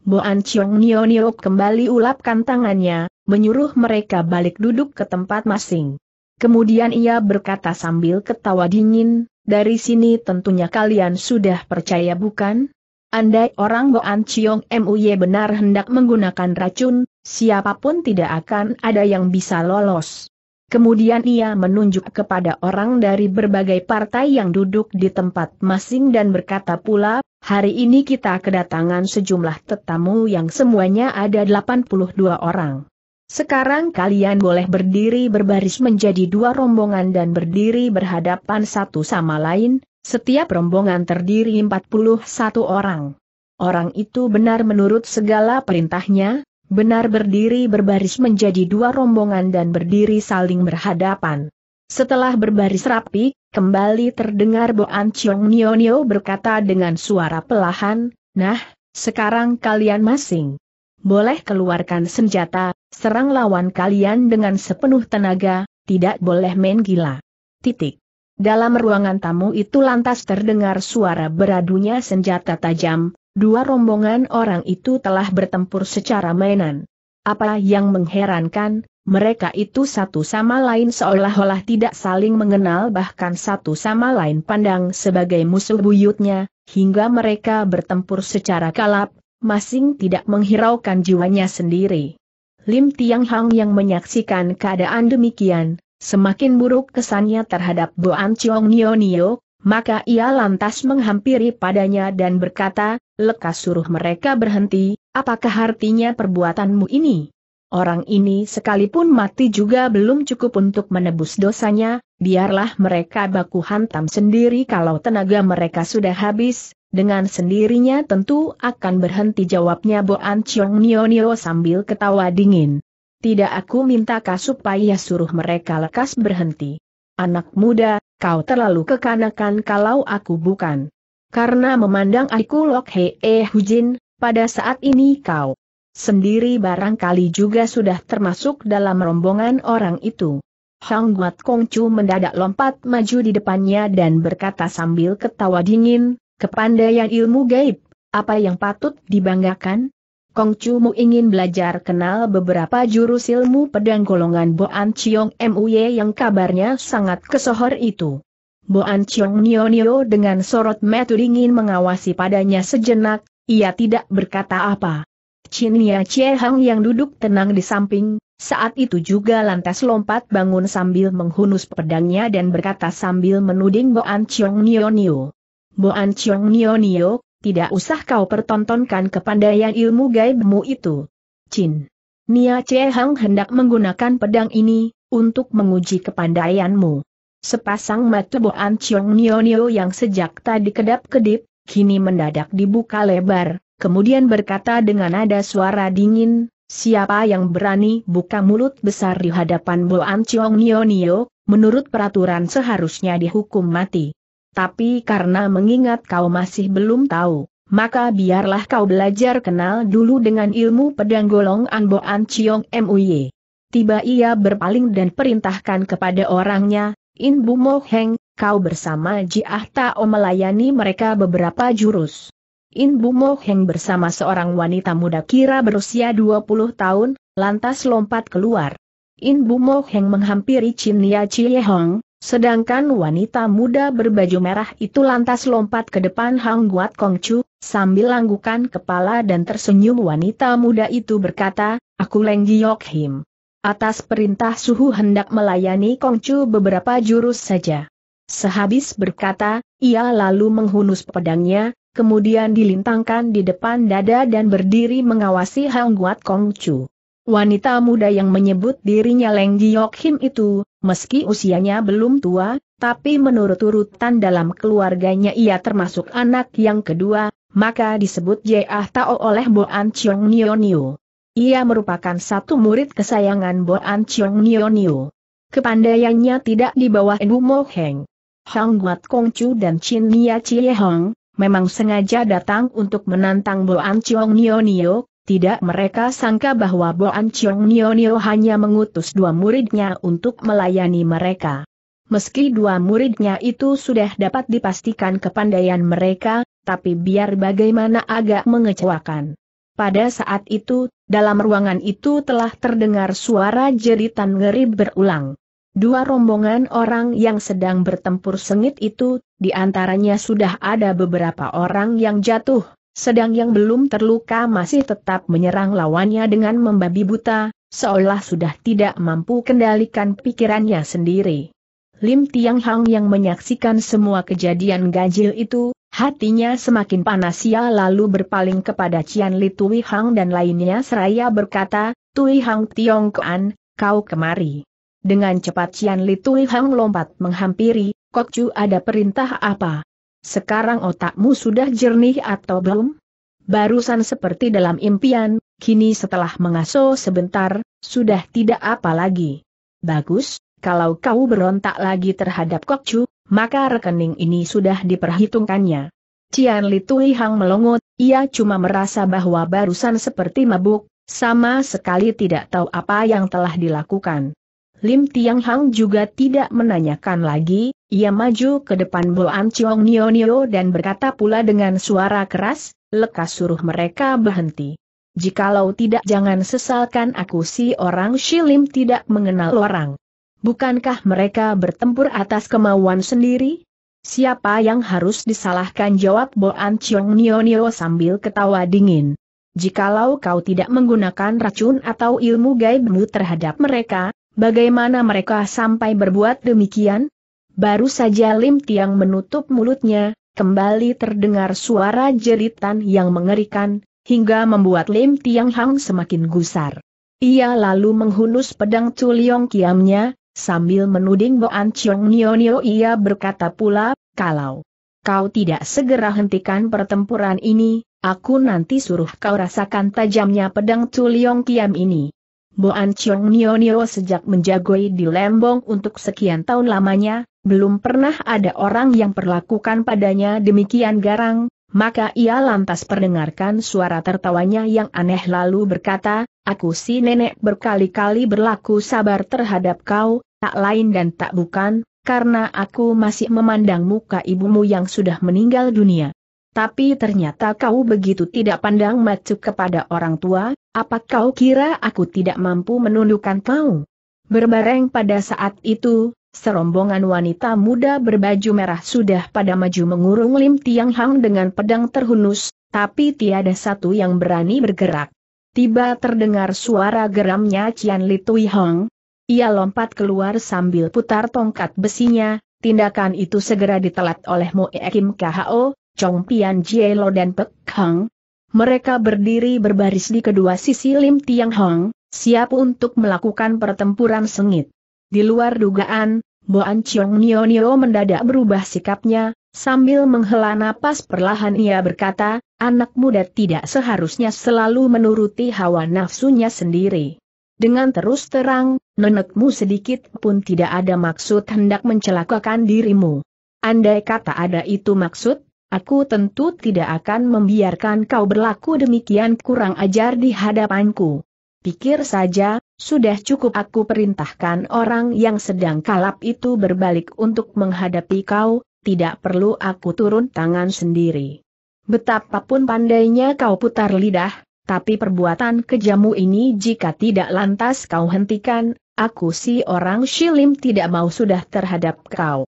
Speaker 1: Boan Chiong Nio Nio kembali ulapkan tangannya, menyuruh mereka balik duduk ke tempat masing. Kemudian ia berkata sambil ketawa dingin, dari sini tentunya kalian sudah percaya bukan? Andai orang Boan Chiong MUY benar hendak menggunakan racun, Siapapun tidak akan ada yang bisa lolos. Kemudian ia menunjuk kepada orang dari berbagai partai yang duduk di tempat masing dan berkata pula, hari ini kita kedatangan sejumlah tetamu yang semuanya ada 82 orang. Sekarang kalian boleh berdiri berbaris menjadi dua rombongan dan berdiri berhadapan satu sama lain, setiap rombongan terdiri 41 orang. Orang itu benar menurut segala perintahnya, benar berdiri berbaris menjadi dua rombongan dan berdiri saling berhadapan. Setelah berbaris rapi, kembali terdengar Boan Chiong Nio berkata dengan suara pelahan, Nah, sekarang kalian masing. Boleh keluarkan senjata, serang lawan kalian dengan sepenuh tenaga, tidak boleh main gila. Titik. Dalam ruangan tamu itu lantas terdengar suara beradunya senjata tajam, Dua rombongan orang itu telah bertempur secara mainan. Apa yang mengherankan, mereka itu satu sama lain seolah-olah tidak saling mengenal bahkan satu sama lain pandang sebagai musuh buyutnya, hingga mereka bertempur secara kalap, masing tidak menghiraukan jiwanya sendiri. Lim Tiang Hang yang menyaksikan keadaan demikian, semakin buruk kesannya terhadap Boan Chong Nio Nio, maka ia lantas menghampiri padanya dan berkata, lekas suruh mereka berhenti, apakah artinya perbuatanmu ini? Orang ini sekalipun mati juga belum cukup untuk menebus dosanya, biarlah mereka baku hantam sendiri kalau tenaga mereka sudah habis, dengan sendirinya tentu akan berhenti jawabnya Boan Chiong Nio Nio sambil ketawa dingin. Tidak aku minta kau supaya suruh mereka lekas berhenti. Anak muda, kau terlalu kekanakan kalau aku bukan. Karena memandang aku Lok E eh Hujin, pada saat ini kau sendiri barangkali juga sudah termasuk dalam rombongan orang itu. Hang Guat Kongcu mendadak lompat maju di depannya dan berkata sambil ketawa dingin, kepandaian ilmu gaib, apa yang patut dibanggakan? Chu mu ingin belajar kenal beberapa jurus ilmu pedang golongan Boan Chiong MUY yang kabarnya sangat kesohor itu. Boan Chong Nio Nio dengan sorot metu dingin mengawasi padanya sejenak, ia tidak berkata apa. Chin Nia Chie Hang yang duduk tenang di samping, saat itu juga lantas lompat bangun sambil menghunus pedangnya dan berkata sambil menuding Boan Chong Nio Nio. Boan Chong Nio Nio, tidak usah kau pertontonkan kepandaian ilmu gaibmu itu. Chin. Nia Chie Hang hendak menggunakan pedang ini, untuk menguji kepandaianmu. Sepasang mata Boan Chiong Nio Nio yang sejak tadi kedap-kedip, kini mendadak dibuka lebar, kemudian berkata dengan nada suara dingin, siapa yang berani buka mulut besar di hadapan Boan Chiong Nio Nio, menurut peraturan seharusnya dihukum mati. Tapi karena mengingat kau masih belum tahu, maka biarlah kau belajar kenal dulu dengan ilmu pedang golong An Boan Chiong Muye. Tiba ia berpaling dan perintahkan kepada orangnya, In Bumo Heng, kau bersama Jiah Tao melayani mereka beberapa jurus. In Bumo Heng bersama seorang wanita muda kira berusia 20 tahun, lantas lompat keluar. In Bumo Heng menghampiri Chin Ya Chie Hong, sedangkan wanita muda berbaju merah itu lantas lompat ke depan Hang Guat Kong Chu, sambil langgukan kepala dan tersenyum wanita muda itu berkata, aku Leng Giok Him. Atas perintah suhu hendak melayani Kongcu beberapa jurus saja. Sehabis berkata, ia lalu menghunus pedangnya, kemudian dilintangkan di depan dada dan berdiri mengawasi Hang Guat Kongcu. Wanita muda yang menyebut dirinya Leng Giok Him itu, meski usianya belum tua, tapi menurut urutan dalam keluarganya ia termasuk anak yang kedua, maka disebut Jia Tao oleh Boan Chong Nio Nio. Ia merupakan satu murid kesayangan Boan Chiong Nio Nio. Kepandaiannya tidak di bawah Ibu Mo Heng. Hang Guat Kong Chu dan Chin Nia Chie Hong, memang sengaja datang untuk menantang Boan Chiong Nio Nio, tidak mereka sangka bahwa Boan Chiong Nio Nio hanya mengutus dua muridnya untuk melayani mereka. Meski dua muridnya itu sudah dapat dipastikan kepandaian mereka, tapi biar bagaimana agak mengecewakan. Pada saat itu, dalam ruangan itu telah terdengar suara jeritan ngeri berulang. Dua rombongan orang yang sedang bertempur sengit itu, di antaranya sudah ada beberapa orang yang jatuh, sedang yang belum terluka masih tetap menyerang lawannya dengan membabi buta, seolah sudah tidak mampu kendalikan pikirannya sendiri. Lim Tiang Hang yang menyaksikan semua kejadian ganjil itu, Hatinya semakin panas ia lalu berpaling kepada Cian Li Tui Hang dan lainnya seraya berkata, Tui Hang Tiong Kuan, kau kemari. Dengan cepat Cian Li Tui Hang lompat menghampiri, Kok Chu ada perintah apa? Sekarang otakmu sudah jernih atau belum? Barusan seperti dalam impian, kini setelah mengaso sebentar, sudah tidak apa lagi. Bagus, kalau kau berontak lagi terhadap Kok Chu, maka rekening ini sudah diperhitungkannya. Cian Li Tui Hang melongot, ia cuma merasa bahwa barusan seperti mabuk, sama sekali tidak tahu apa yang telah dilakukan. Lim Tiang Hang juga tidak menanyakan lagi, ia maju ke depan Boan Chiong Nio Nio dan berkata pula dengan suara keras, lekas suruh mereka berhenti. Jikalau tidak jangan sesalkan aku si orang Shilim tidak mengenal orang. Bukankah mereka bertempur atas kemauan sendiri? Siapa yang harus disalahkan jawab Boan Chiong Nio Nio sambil ketawa dingin. Jikalau kau tidak menggunakan racun atau ilmu gaibmu terhadap mereka, bagaimana mereka sampai berbuat demikian? Baru saja Lim Tiang menutup mulutnya, kembali terdengar suara jeritan yang mengerikan, hingga membuat Lim Tiang Hang semakin gusar. Ia lalu menghunus pedang Chuliong Kiamnya, Sambil menuding Boan Chong Nionio ia berkata pula, kalau kau tidak segera hentikan pertempuran ini, aku nanti suruh kau rasakan tajamnya pedang Tuliong Kiam ini. Boan Chong Nionio sejak menjagoi di Lembong untuk sekian tahun lamanya, belum pernah ada orang yang perlakukan padanya demikian garang, maka ia lantas perdengarkan suara tertawanya yang aneh lalu berkata, Aku si nenek berkali-kali berlaku sabar terhadap kau, tak lain dan tak bukan, karena aku masih memandang muka ibumu yang sudah meninggal dunia. Tapi ternyata kau begitu tidak pandang macu kepada orang tua, apa kau kira aku tidak mampu menundukkan kau? Berbareng pada saat itu, serombongan wanita muda berbaju merah sudah pada maju mengurung Lim Tiang Hang dengan pedang terhunus, tapi tiada satu yang berani bergerak tiba terdengar suara geramnya Cian Li Tui Hong. Ia lompat keluar sambil putar tongkat besinya, tindakan itu segera ditelat oleh Moe Kim KHO, Chong Pian Jie Lo dan Pek Hong. Mereka berdiri berbaris di kedua sisi Lim Tiang Hong, siap untuk melakukan pertempuran sengit. Di luar dugaan, Boan Chiong Nio Nio mendadak berubah sikapnya, Sambil menghela napas perlahan ia berkata, anak muda tidak seharusnya selalu menuruti hawa nafsunya sendiri. Dengan terus terang, nenekmu sedikit pun tidak ada maksud hendak mencelakakan dirimu. Andai kata ada itu maksud, aku tentu tidak akan membiarkan kau berlaku demikian kurang ajar di hadapanku. Pikir saja, sudah cukup aku perintahkan orang yang sedang kalap itu berbalik untuk menghadapi kau, tidak perlu aku turun tangan sendiri. Betapapun pandainya kau putar lidah, tapi perbuatan kejamu ini jika tidak lantas kau hentikan, aku si orang Shilim tidak mau sudah terhadap kau.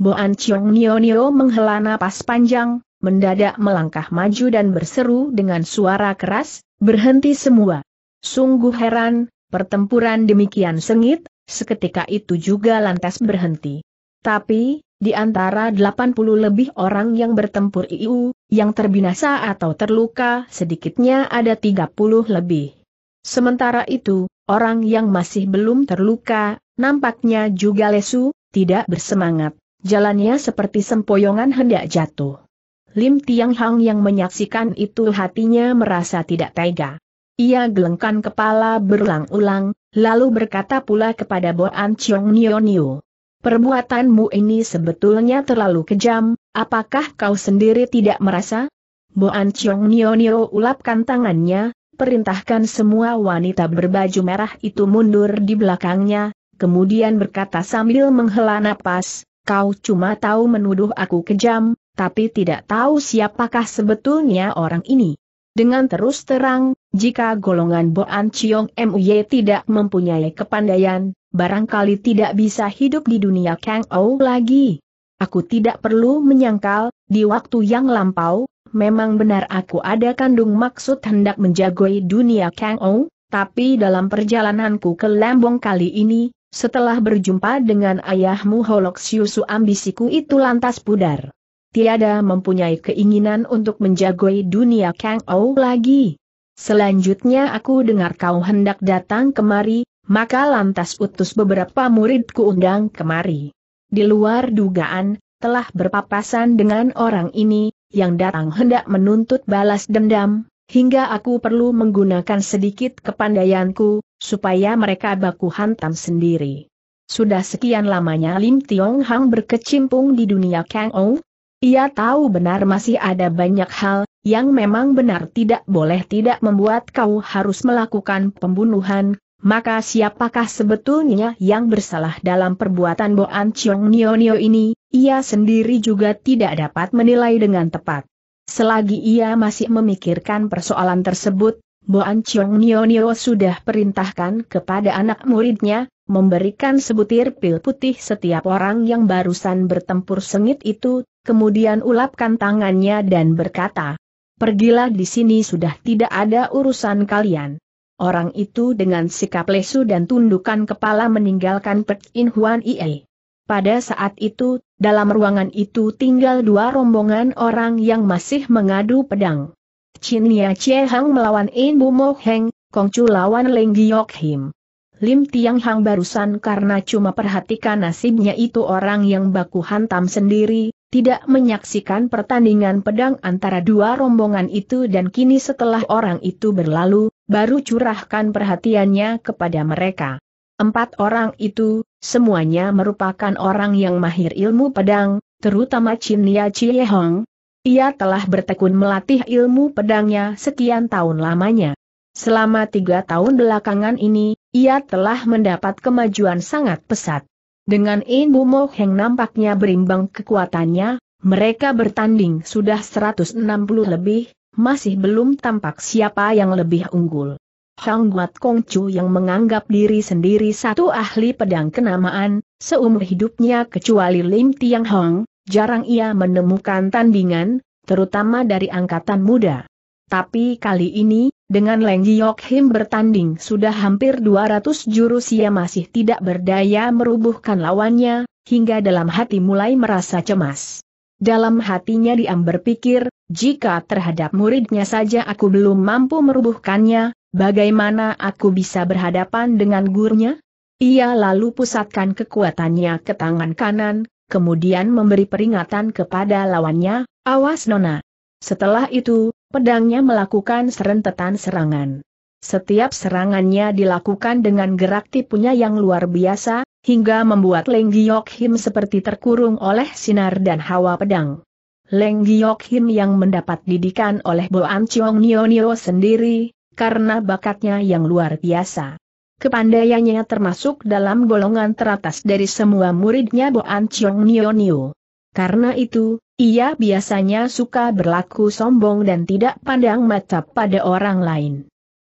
Speaker 1: Boan Chiong Nio Nio menghela napas panjang, mendadak melangkah maju dan berseru dengan suara keras, berhenti semua. Sungguh heran, pertempuran demikian sengit, seketika itu juga lantas berhenti. Tapi, di antara 80 lebih orang yang bertempur IU, yang terbinasa atau terluka sedikitnya ada 30 lebih. Sementara itu, orang yang masih belum terluka, nampaknya juga lesu, tidak bersemangat, jalannya seperti sempoyongan hendak jatuh. Lim Tiang Hang yang menyaksikan itu hatinya merasa tidak tega. Ia gelengkan kepala berulang-ulang, lalu berkata pula kepada Boan Chong Nio Nio. Perbuatanmu ini sebetulnya terlalu kejam, apakah kau sendiri tidak merasa? Boan Chong Nio Nio ulapkan tangannya, perintahkan semua wanita berbaju merah itu mundur di belakangnya, kemudian berkata sambil menghela napas, kau cuma tahu menuduh aku kejam, tapi tidak tahu siapakah sebetulnya orang ini. Dengan terus terang, jika golongan Boan Chiong MUY tidak mempunyai kepandaian, barangkali tidak bisa hidup di dunia Kang Ou lagi. Aku tidak perlu menyangkal, di waktu yang lampau, memang benar aku ada kandung maksud hendak menjagoi dunia Kang Ou, tapi dalam perjalananku ke Lembong kali ini, setelah berjumpa dengan ayahmu Holok Siusu ambisiku itu lantas pudar tiada mempunyai keinginan untuk menjagoi dunia Kang Ou lagi. Selanjutnya aku dengar kau hendak datang kemari, maka lantas utus beberapa muridku undang kemari. Di luar dugaan, telah berpapasan dengan orang ini, yang datang hendak menuntut balas dendam, hingga aku perlu menggunakan sedikit kepandaianku, supaya mereka baku hantam sendiri. Sudah sekian lamanya Lim Tiong Hang berkecimpung di dunia Kang Ou, ia tahu benar masih ada banyak hal, yang memang benar tidak boleh tidak membuat kau harus melakukan pembunuhan, maka siapakah sebetulnya yang bersalah dalam perbuatan Boan Chiong Nionio ini, ia sendiri juga tidak dapat menilai dengan tepat. Selagi ia masih memikirkan persoalan tersebut, Boan Chiong Nionio sudah perintahkan kepada anak muridnya, memberikan sebutir pil putih setiap orang yang barusan bertempur sengit itu, kemudian ulapkan tangannya dan berkata, Pergilah di sini sudah tidak ada urusan kalian. Orang itu dengan sikap lesu dan tundukan kepala meninggalkan Pek In Huan Ie. Pada saat itu, dalam ruangan itu tinggal dua rombongan orang yang masih mengadu pedang. Chin Ya Chie Hang melawan In Bu Mo Heng, Kong Chu lawan Leng Giok Him. Lim Tiang Hang barusan karena cuma perhatikan nasibnya itu orang yang baku hantam sendiri, tidak menyaksikan pertandingan pedang antara dua rombongan itu dan kini setelah orang itu berlalu, baru curahkan perhatiannya kepada mereka. Empat orang itu, semuanya merupakan orang yang mahir ilmu pedang, terutama Chin Ya Chie Hong. Ia telah bertekun melatih ilmu pedangnya sekian tahun lamanya. Selama tiga tahun belakangan ini, ia telah mendapat kemajuan sangat pesat. Dengan Inbu Mo Heng nampaknya berimbang kekuatannya, mereka bertanding sudah 160 lebih, masih belum tampak siapa yang lebih unggul. Hang Guat Kong Chu yang menganggap diri sendiri satu ahli pedang kenamaan, seumur hidupnya kecuali Lim Tiang Hong, jarang ia menemukan tandingan, terutama dari angkatan muda. Tapi kali ini, dengan Leng Giok Him bertanding sudah hampir 200 jurus ia masih tidak berdaya merubuhkan lawannya, hingga dalam hati mulai merasa cemas. Dalam hatinya diam berpikir, jika terhadap muridnya saja aku belum mampu merubuhkannya, bagaimana aku bisa berhadapan dengan gurunya? Ia lalu pusatkan kekuatannya ke tangan kanan, kemudian memberi peringatan kepada lawannya, awas nona, setelah itu, pedangnya melakukan serentetan serangan. Setiap serangannya dilakukan dengan gerak tipunya yang luar biasa, hingga membuat Leng Giok Him seperti terkurung oleh sinar dan hawa pedang. Leng Giok Him yang mendapat didikan oleh Boan Chong Nio Nio sendiri, karena bakatnya yang luar biasa. Kepandaiannya termasuk dalam golongan teratas dari semua muridnya Boan Chong Nio Nio. Karena itu, ia biasanya suka berlaku sombong dan tidak pandang mata pada orang lain.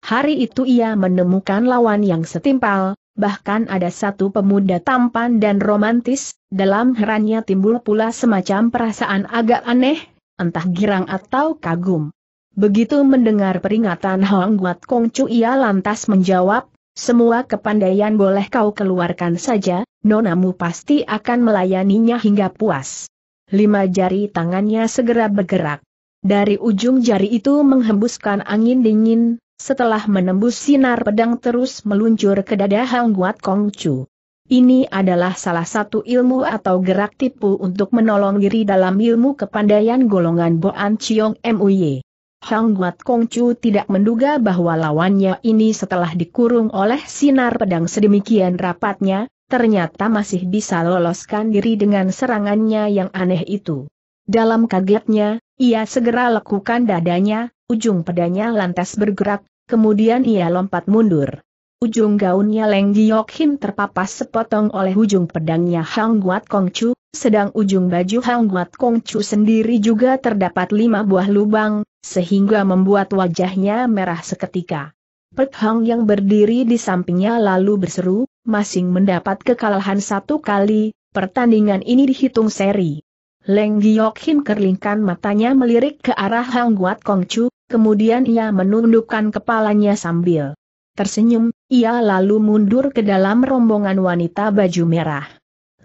Speaker 1: Hari itu ia menemukan lawan yang setimpal, bahkan ada satu pemuda tampan dan romantis, dalam herannya timbul pula semacam perasaan agak aneh, entah girang atau kagum. Begitu mendengar peringatan Hong Guat Kong Chu ia lantas menjawab, semua kepandaian boleh kau keluarkan saja, nonamu pasti akan melayaninya hingga puas lima jari tangannya segera bergerak. Dari ujung jari itu menghembuskan angin dingin, setelah menembus sinar pedang terus meluncur ke dada Hang Guat Kong Chu. Ini adalah salah satu ilmu atau gerak tipu untuk menolong diri dalam ilmu kepandaian golongan Boan Chiong MUY. Hang Guat Kong Chu tidak menduga bahwa lawannya ini setelah dikurung oleh sinar pedang sedemikian rapatnya, ternyata masih bisa loloskan diri dengan serangannya yang aneh itu. Dalam kagetnya, ia segera lekukan dadanya, ujung pedanya lantas bergerak, kemudian ia lompat mundur. Ujung gaunnya Leng Giok Him terpapas sepotong oleh ujung pedangnya Hang Guat Kong Chu, sedang ujung baju Hang Guat Kong Chu sendiri juga terdapat lima buah lubang, sehingga membuat wajahnya merah seketika. Pek Hang yang berdiri di sampingnya lalu berseru, masing mendapat kekalahan satu kali, pertandingan ini dihitung seri. Leng Giok Hin kerlingkan matanya melirik ke arah Hang Guat Kong Kongcu, kemudian ia menundukkan kepalanya sambil tersenyum, ia lalu mundur ke dalam rombongan wanita baju merah.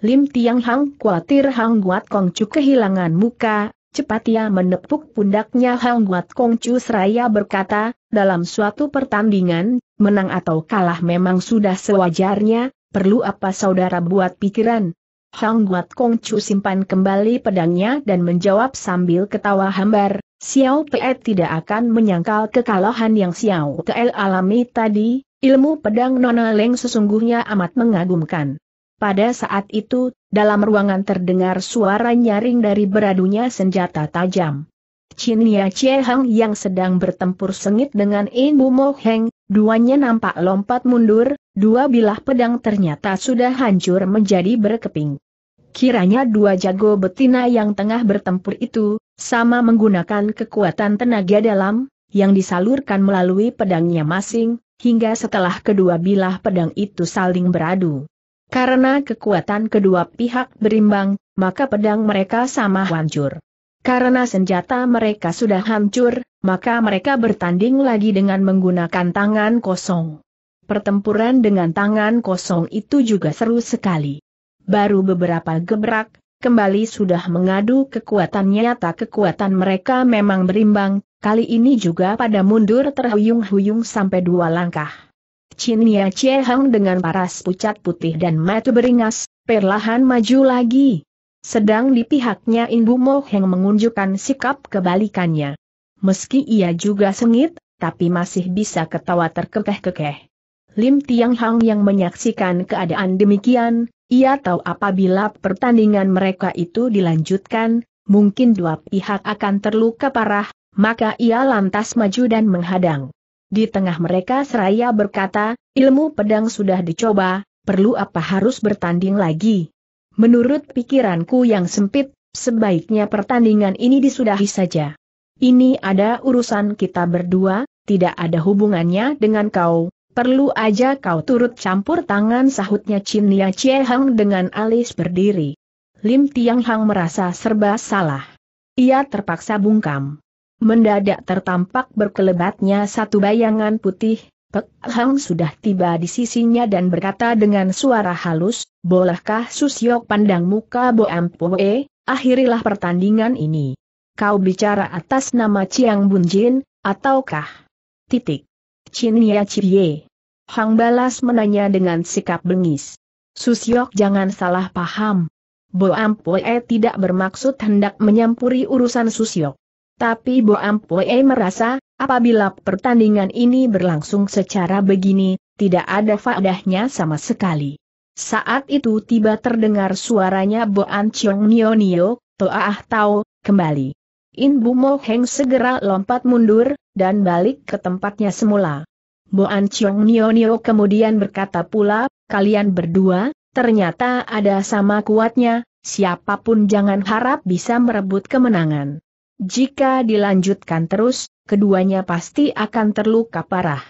Speaker 1: Lim Tiang Hang khawatir Hang Guat Kong Kongcu kehilangan muka, cepat ia menepuk pundaknya Hang Guat Kong Kongcu seraya berkata, dalam suatu pertandingan, menang atau kalah memang sudah sewajarnya, perlu apa saudara buat pikiran? Hang Guat Kong Chu simpan kembali pedangnya dan menjawab sambil ketawa hambar, Xiao Pe tidak akan menyangkal kekalahan yang Xiao Te alami tadi, ilmu pedang Nona Leng sesungguhnya amat mengagumkan. Pada saat itu, dalam ruangan terdengar suara nyaring dari beradunya senjata tajam. Chin Ya Che Hang yang sedang bertempur sengit dengan In bu Mo Heng, duanya nampak lompat mundur, dua bilah pedang ternyata sudah hancur menjadi berkeping. Kiranya dua jago betina yang tengah bertempur itu, sama menggunakan kekuatan tenaga dalam, yang disalurkan melalui pedangnya masing, hingga setelah kedua bilah pedang itu saling beradu. Karena kekuatan kedua pihak berimbang, maka pedang mereka sama hancur. Karena senjata mereka sudah hancur, maka mereka bertanding lagi dengan menggunakan tangan kosong. Pertempuran dengan tangan kosong itu juga seru sekali. Baru beberapa gebrak, kembali sudah mengadu kekuatan nyata kekuatan mereka memang berimbang, kali ini juga pada mundur terhuyung-huyung sampai dua langkah. Cinia Hang dengan paras pucat putih dan mata beringas, perlahan maju lagi. Sedang di pihaknya Imbu Mo Heng mengunjukkan sikap kebalikannya. Meski ia juga sengit, tapi masih bisa ketawa terkekeh-kekeh. Lim Tiang Hang yang menyaksikan keadaan demikian, ia tahu apabila pertandingan mereka itu dilanjutkan, mungkin dua pihak akan terluka parah, maka ia lantas maju dan menghadang. Di tengah mereka seraya berkata, ilmu pedang sudah dicoba, perlu apa harus bertanding lagi? Menurut pikiranku yang sempit, sebaiknya pertandingan ini disudahi saja. Ini ada urusan kita berdua, tidak ada hubungannya dengan kau, perlu aja kau turut campur tangan sahutnya Chin Nia Hang dengan alis berdiri. Lim Tiang Hang merasa serba salah. Ia terpaksa bungkam. Mendadak tertampak berkelebatnya satu bayangan putih, Pek Hang sudah tiba di sisinya dan berkata dengan suara halus, Bolehkah Susyok pandang muka Bo Ampoe, akhirilah pertandingan ini. Kau bicara atas nama Chiang Bunjin, ataukah? Titik. Chin Chie. Hang balas menanya dengan sikap bengis. Susyok jangan salah paham. Bo Ampoe tidak bermaksud hendak menyampuri urusan Susyok. Tapi Bo Ampoe merasa, Apabila pertandingan ini berlangsung secara begini, tidak ada faedahnya sama sekali. Saat itu tiba terdengar suaranya Boan Chiong Nio Nio, Ah Tao, kembali. In Bu Mo Heng segera lompat mundur, dan balik ke tempatnya semula. Boan Chiong Nio Nio kemudian berkata pula, kalian berdua, ternyata ada sama kuatnya, siapapun jangan harap bisa merebut kemenangan. Jika dilanjutkan terus, keduanya pasti akan terluka parah.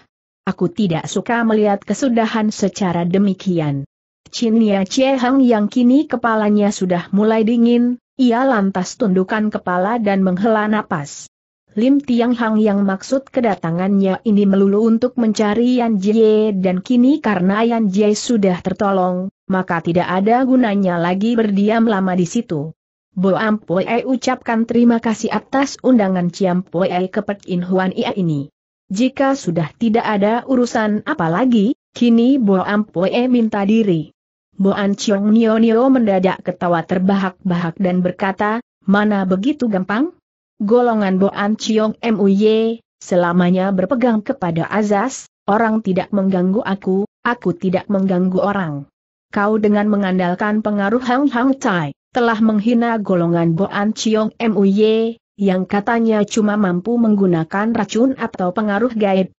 Speaker 1: Aku tidak suka melihat kesudahan secara demikian. Chin Che Hang yang kini kepalanya sudah mulai dingin, ia lantas tundukkan kepala dan menghela napas. Lim Tiang Hang yang maksud kedatangannya ini melulu untuk mencari Yan Jie dan kini karena Yan Jie sudah tertolong, maka tidak ada gunanya lagi berdiam lama di situ. Bo Ampoe ucapkan terima kasih atas undangan Ciam ke Pek In Huan Ia ini. Jika sudah tidak ada urusan apalagi, kini Bo Ampoe minta diri. Bo An Chiong Nio Nio mendadak ketawa terbahak-bahak dan berkata, mana begitu gampang? Golongan Bo An Chiong MUY, selamanya berpegang kepada azas, orang tidak mengganggu aku, aku tidak mengganggu orang. Kau dengan mengandalkan pengaruh Hang Hang Tai telah menghina golongan Boan Chiong MUY, yang katanya cuma mampu menggunakan racun atau pengaruh gaib.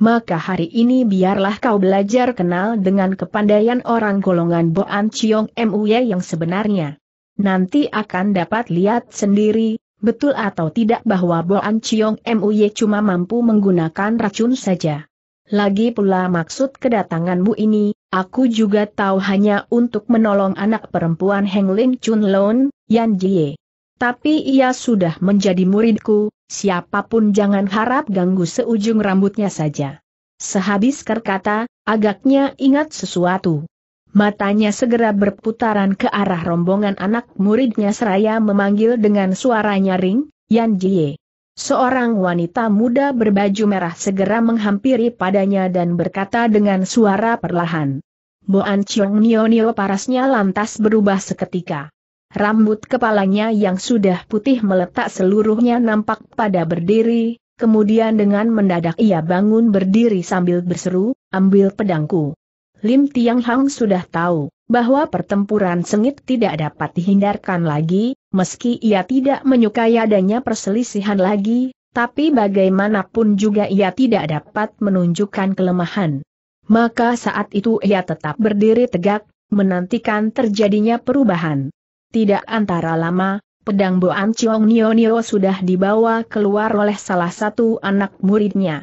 Speaker 1: Maka hari ini biarlah kau belajar kenal dengan kepandaian orang golongan Boan Chiong MUY yang sebenarnya. Nanti akan dapat lihat sendiri, betul atau tidak bahwa Boan Chiong MUY cuma mampu menggunakan racun saja. Lagi pula maksud kedatanganmu ini, aku juga tahu hanya untuk menolong anak perempuan Heng Lin Chun Lon, Yan Jie. Tapi ia sudah menjadi muridku, siapapun jangan harap ganggu seujung rambutnya saja. Sehabis kerkata, agaknya ingat sesuatu. Matanya segera berputaran ke arah rombongan anak muridnya seraya memanggil dengan suara nyaring, Yan Jie. Seorang wanita muda berbaju merah segera menghampiri padanya dan berkata dengan suara perlahan. Boan Chiong Nio Nio parasnya lantas berubah seketika. Rambut kepalanya yang sudah putih meletak seluruhnya nampak pada berdiri, kemudian dengan mendadak ia bangun berdiri sambil berseru, ambil pedangku. Lim Tiang Hang sudah tahu bahwa pertempuran sengit tidak dapat dihindarkan lagi, meski ia tidak menyukai adanya perselisihan lagi, tapi bagaimanapun juga ia tidak dapat menunjukkan kelemahan. Maka saat itu ia tetap berdiri tegak, menantikan terjadinya perubahan. Tidak antara lama, pedang Boan Chiong Nio Nio sudah dibawa keluar oleh salah satu anak muridnya.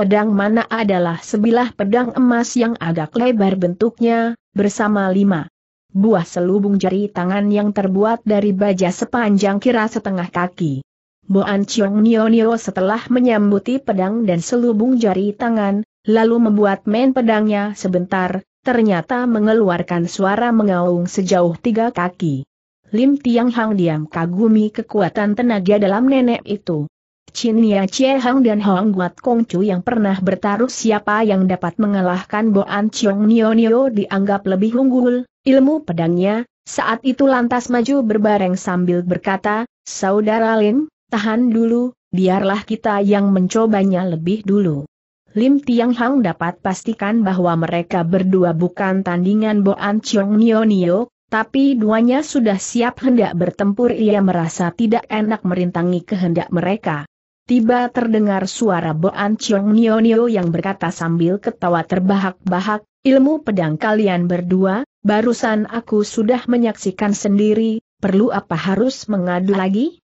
Speaker 1: Pedang mana adalah sebilah pedang emas yang agak lebar bentuknya, bersama lima buah selubung jari tangan yang terbuat dari baja sepanjang kira setengah kaki. Boan Chiong Nio Nio setelah menyambuti pedang dan selubung jari tangan, lalu membuat main pedangnya sebentar, ternyata mengeluarkan suara mengaung sejauh tiga kaki. Lim Tiang Hang diam kagumi kekuatan tenaga dalam nenek itu. Chin Nia Che Hang dan Hong Guat Kong Chu yang pernah bertaruh siapa yang dapat mengalahkan Boan Chiong Nio Nio dianggap lebih unggul, ilmu pedangnya, saat itu lantas maju berbareng sambil berkata, Saudara Lin, tahan dulu, biarlah kita yang mencobanya lebih dulu. Lim Tiang Hang dapat pastikan bahwa mereka berdua bukan tandingan Boan Chiong Nio Nio, tapi duanya sudah siap hendak bertempur ia merasa tidak enak merintangi kehendak mereka tiba terdengar suara Boan Chiong Nio Nio yang berkata sambil ketawa terbahak-bahak, ilmu pedang kalian berdua, barusan aku sudah menyaksikan sendiri, perlu apa harus mengadu lagi?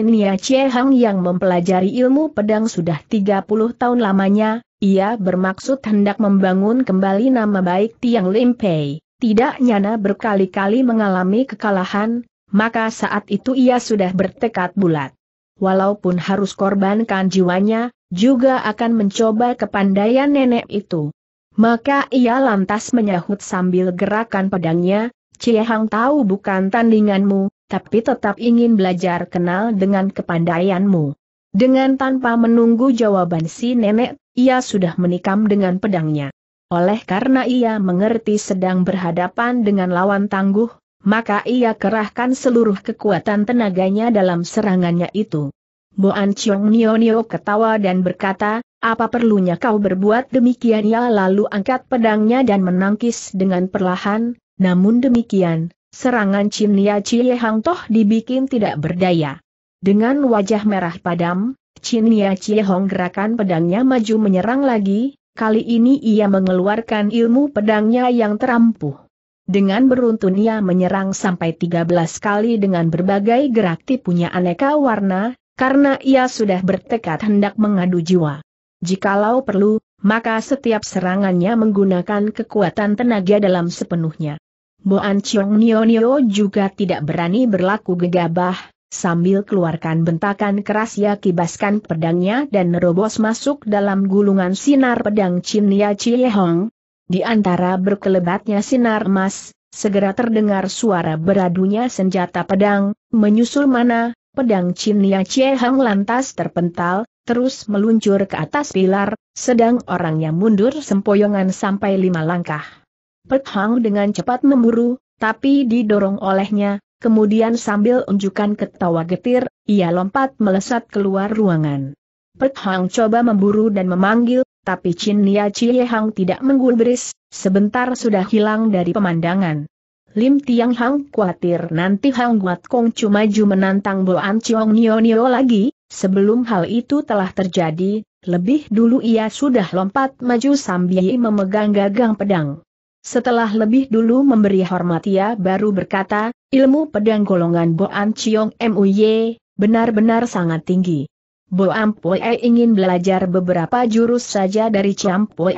Speaker 1: Nia Chie Hang yang mempelajari ilmu pedang sudah 30 tahun lamanya, ia bermaksud hendak membangun kembali nama baik Tiang Lim Pei, Tidak nyana berkali-kali mengalami kekalahan, maka saat itu ia sudah bertekad bulat walaupun harus korbankan jiwanya, juga akan mencoba kepandaian nenek itu. Maka ia lantas menyahut sambil gerakan pedangnya, Cie Hang tahu bukan tandinganmu, tapi tetap ingin belajar kenal dengan kepandaianmu. Dengan tanpa menunggu jawaban si nenek, ia sudah menikam dengan pedangnya. Oleh karena ia mengerti sedang berhadapan dengan lawan tangguh, maka ia kerahkan seluruh kekuatan tenaganya dalam serangannya itu. Boan Chiong Nio Nio ketawa dan berkata, apa perlunya kau berbuat demikian ya lalu angkat pedangnya dan menangkis dengan perlahan, namun demikian, serangan Chin Nia Chie Hang Toh dibikin tidak berdaya. Dengan wajah merah padam, Chin Nia Chie Hong gerakan pedangnya maju menyerang lagi, kali ini ia mengeluarkan ilmu pedangnya yang terampuh. Dengan beruntun ia menyerang sampai 13 kali dengan berbagai gerak tipunya aneka warna, karena ia sudah bertekad hendak mengadu jiwa. Jikalau perlu, maka setiap serangannya menggunakan kekuatan tenaga dalam sepenuhnya. Boan Chiong Nio Nio juga tidak berani berlaku gegabah, sambil keluarkan bentakan keras ia kibaskan pedangnya dan nerobos masuk dalam gulungan sinar pedang Chin Ya Chie Hong, di antara berkelebatnya sinar emas, segera terdengar suara beradunya senjata pedang, menyusul mana, pedang Cinia Cie Hang lantas terpental, terus meluncur ke atas pilar, sedang orangnya mundur sempoyongan sampai lima langkah. Pek Hang dengan cepat memburu, tapi didorong olehnya, kemudian sambil unjukkan ketawa getir, ia lompat melesat keluar ruangan. Pek Hang coba memburu dan memanggil, tapi Chin Nia Chie Hang tidak menggulbris, sebentar sudah hilang dari pemandangan. Lim Tiang Hang khawatir nanti Hang Guat Kong cuma ju menantang Boan Chiong Nio Nio lagi, sebelum hal itu telah terjadi, lebih dulu ia sudah lompat maju sambil memegang gagang pedang. Setelah lebih dulu memberi hormat ia baru berkata, ilmu pedang golongan Boan Chiong MUY, benar-benar sangat tinggi. Bo Ampue ingin belajar beberapa jurus saja dari Bo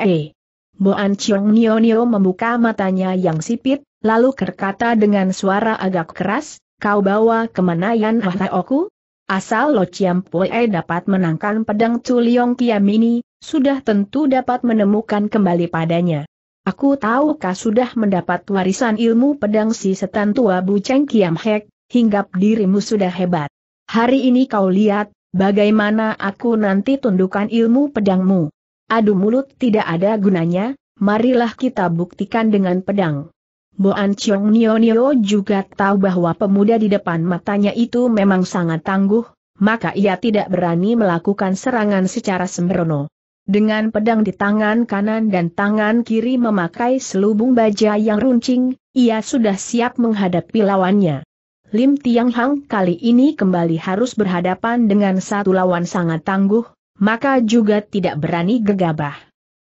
Speaker 1: Boan Chiong Nio Nio membuka matanya yang sipit, lalu berkata dengan suara agak keras, kau bawa kemana Yan Hahaoku? Asal Lo E dapat menangkan pedang Tuliong Kiam ini, sudah tentu dapat menemukan kembali padanya. Aku tahu kau sudah mendapat warisan ilmu pedang si setan tua Bu Cheng Kiam Hek, hinggap dirimu sudah hebat. Hari ini kau lihat, Bagaimana aku nanti tundukkan ilmu pedangmu? Adu mulut tidak ada gunanya, marilah kita buktikan dengan pedang. Boan Chiong Nio Nio juga tahu bahwa pemuda di depan matanya itu memang sangat tangguh, maka ia tidak berani melakukan serangan secara sembrono. Dengan pedang di tangan kanan dan tangan kiri memakai selubung baja yang runcing, ia sudah siap menghadapi lawannya. Lim Tiang Hang kali ini kembali harus berhadapan dengan satu lawan sangat tangguh, maka juga tidak berani gegabah.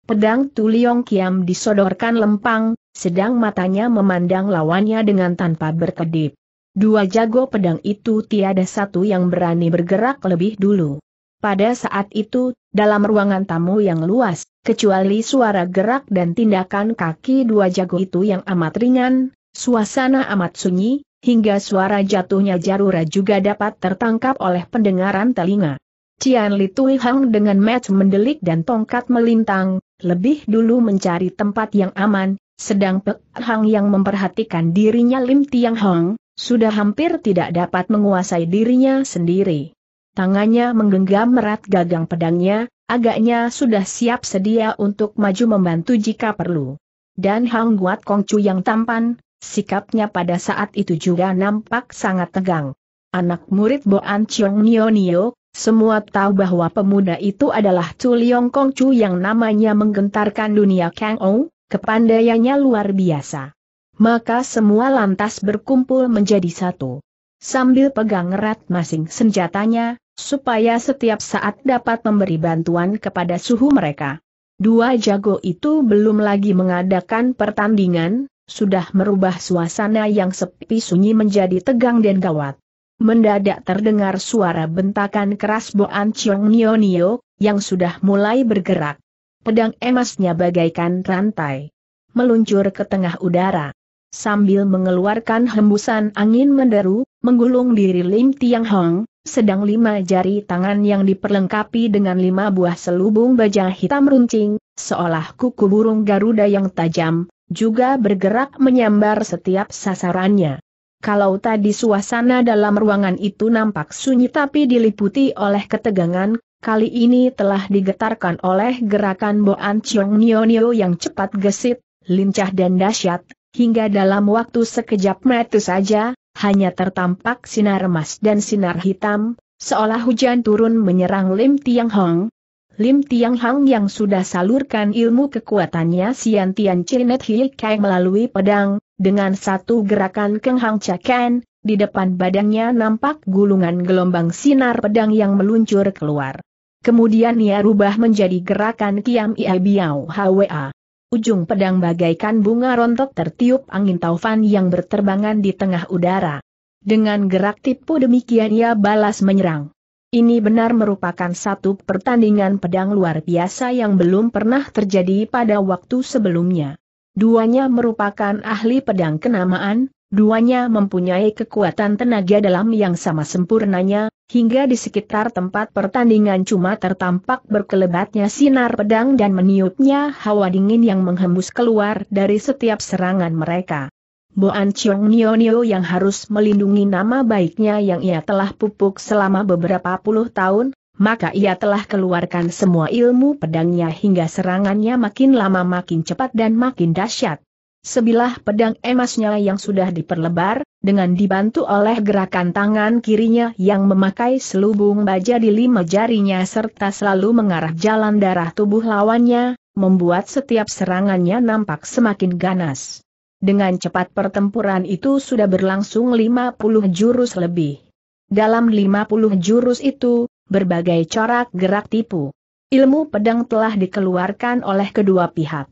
Speaker 1: Pedang Tu Tuliong Kiam disodorkan lempang, sedang matanya memandang lawannya dengan tanpa berkedip. Dua jago pedang itu tiada satu yang berani bergerak lebih dulu. Pada saat itu, dalam ruangan tamu yang luas, kecuali suara gerak dan tindakan kaki dua jago itu yang amat ringan, suasana amat sunyi, hingga suara jatuhnya jarura juga dapat tertangkap oleh pendengaran telinga. Cian Li Tui Hang dengan match mendelik dan tongkat melintang, lebih dulu mencari tempat yang aman, sedang Pek Hang yang memperhatikan dirinya Lim Tiang Hong, sudah hampir tidak dapat menguasai dirinya sendiri. Tangannya menggenggam erat gagang pedangnya, agaknya sudah siap sedia untuk maju membantu jika perlu. Dan Hang Guat Kongcu yang tampan, Sikapnya pada saat itu juga nampak sangat tegang. Anak murid Boan Chiong Nio Nio, semua tahu bahwa pemuda itu adalah Chu Liong Kong Chu yang namanya menggentarkan dunia Kang Ou, kepandaiannya luar biasa. Maka semua lantas berkumpul menjadi satu. Sambil pegang erat masing senjatanya, supaya setiap saat dapat memberi bantuan kepada suhu mereka. Dua jago itu belum lagi mengadakan pertandingan, sudah merubah suasana yang sepi sunyi menjadi tegang dan gawat. Mendadak terdengar suara bentakan keras Boan Chiong Nio Nio, yang sudah mulai bergerak. Pedang emasnya bagaikan rantai. Meluncur ke tengah udara. Sambil mengeluarkan hembusan angin menderu, menggulung diri Lim Tiang Hong, sedang lima jari tangan yang diperlengkapi dengan lima buah selubung baja hitam runcing, seolah kuku burung Garuda yang tajam, juga bergerak menyambar setiap sasarannya. Kalau tadi suasana dalam ruangan itu nampak sunyi tapi diliputi oleh ketegangan, kali ini telah digetarkan oleh gerakan Boan Chiong Nio yang cepat gesit, lincah dan dahsyat, hingga dalam waktu sekejap mata saja, hanya tertampak sinar emas dan sinar hitam, seolah hujan turun menyerang Lim Tiang Hong, Lim Tiang Hang yang sudah salurkan ilmu kekuatannya Sian Tian Chinet Hie Kai melalui pedang, dengan satu gerakan Keng Hang Chaken, di depan badannya nampak gulungan gelombang sinar pedang yang meluncur keluar. Kemudian ia rubah menjadi gerakan Kiam Ia Biao Hwa. Ujung pedang bagaikan bunga rontok tertiup angin taufan yang berterbangan di tengah udara. Dengan gerak tipu demikian ia balas menyerang. Ini benar merupakan satu pertandingan pedang luar biasa yang belum pernah terjadi pada waktu sebelumnya. Duanya merupakan ahli pedang kenamaan, duanya mempunyai kekuatan tenaga dalam yang sama sempurnanya, hingga di sekitar tempat pertandingan cuma tertampak berkelebatnya sinar pedang dan meniupnya hawa dingin yang menghembus keluar dari setiap serangan mereka. Boan Chiong Nio yang harus melindungi nama baiknya yang ia telah pupuk selama beberapa puluh tahun, maka ia telah keluarkan semua ilmu pedangnya hingga serangannya makin lama makin cepat dan makin dahsyat. Sebilah pedang emasnya yang sudah diperlebar, dengan dibantu oleh gerakan tangan kirinya yang memakai selubung baja di lima jarinya serta selalu mengarah jalan darah tubuh lawannya, membuat setiap serangannya nampak semakin ganas. Dengan cepat pertempuran itu sudah berlangsung 50 jurus lebih. Dalam 50 jurus itu, berbagai corak gerak tipu. Ilmu pedang telah dikeluarkan oleh kedua pihak.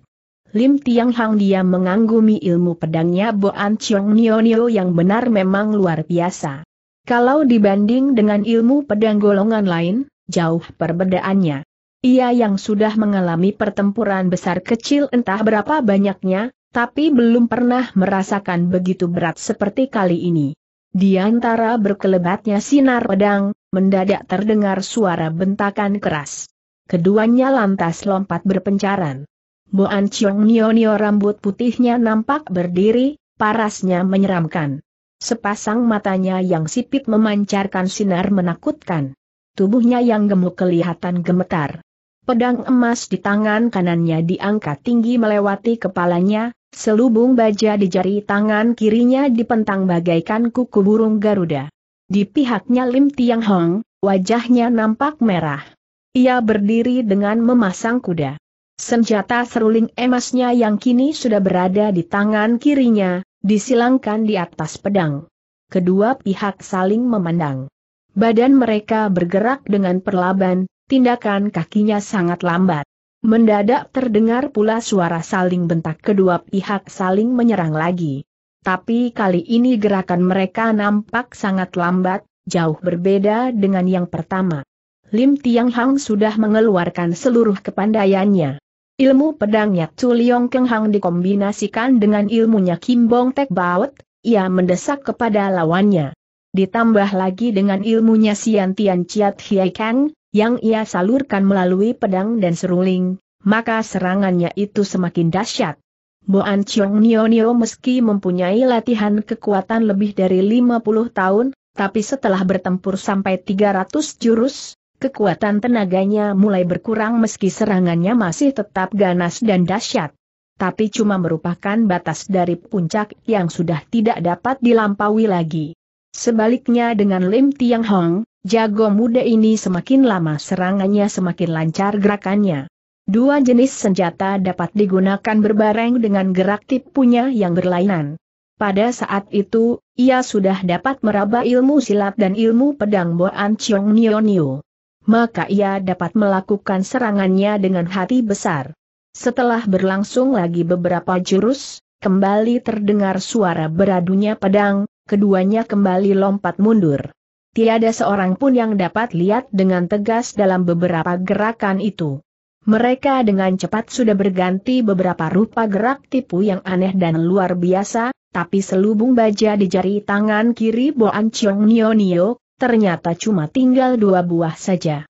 Speaker 1: Lim Tiang Hang dia mengagumi ilmu pedangnya Boan Chiong Nio Nio yang benar memang luar biasa. Kalau dibanding dengan ilmu pedang golongan lain, jauh perbedaannya. Ia yang sudah mengalami pertempuran besar kecil entah berapa banyaknya, tapi belum pernah merasakan begitu berat seperti kali ini. Di antara berkelebatnya sinar pedang, mendadak terdengar suara bentakan keras. Keduanya lantas lompat berpencaran. Boan Chiong Nio rambut putihnya nampak berdiri, parasnya menyeramkan. Sepasang matanya yang sipit memancarkan sinar menakutkan. Tubuhnya yang gemuk kelihatan gemetar. Pedang emas di tangan kanannya diangkat tinggi melewati kepalanya, Selubung baja di jari tangan kirinya dipentang bagaikan kuku burung Garuda. Di pihaknya Lim Tiang Hong, wajahnya nampak merah. Ia berdiri dengan memasang kuda. Senjata seruling emasnya yang kini sudah berada di tangan kirinya, disilangkan di atas pedang. Kedua pihak saling memandang. Badan mereka bergerak dengan perlaban, tindakan kakinya sangat lambat. Mendadak terdengar pula suara saling bentak kedua pihak saling menyerang lagi. Tapi kali ini gerakan mereka nampak sangat lambat, jauh berbeda dengan yang pertama. Lim Tiang Hang sudah mengeluarkan seluruh kepandaiannya. Ilmu pedangnya Chu Liong Keng Hang dikombinasikan dengan ilmunya Kim Bong Tek Baut, ia mendesak kepada lawannya. Ditambah lagi dengan ilmunya Sian Tian Chiat Hiai Kang, yang ia salurkan melalui pedang dan seruling, maka serangannya itu semakin dahsyat. Boan Chong Nio Nio meski mempunyai latihan kekuatan lebih dari 50 tahun, tapi setelah bertempur sampai 300 jurus, kekuatan tenaganya mulai berkurang meski serangannya masih tetap ganas dan dahsyat. Tapi cuma merupakan batas dari puncak yang sudah tidak dapat dilampaui lagi. Sebaliknya dengan Lim Tiang Hong, Jago muda ini semakin lama serangannya semakin lancar gerakannya. Dua jenis senjata dapat digunakan berbareng dengan gerak tipunya yang berlainan. Pada saat itu, ia sudah dapat meraba ilmu silat dan ilmu pedang Boan Chiong Nio Nio. Maka ia dapat melakukan serangannya dengan hati besar. Setelah berlangsung lagi beberapa jurus, kembali terdengar suara beradunya pedang, keduanya kembali lompat mundur tiada seorang pun yang dapat lihat dengan tegas dalam beberapa gerakan itu. Mereka dengan cepat sudah berganti beberapa rupa gerak tipu yang aneh dan luar biasa, tapi selubung baja di jari tangan kiri Boan Chiong Nio Nio, ternyata cuma tinggal dua buah saja.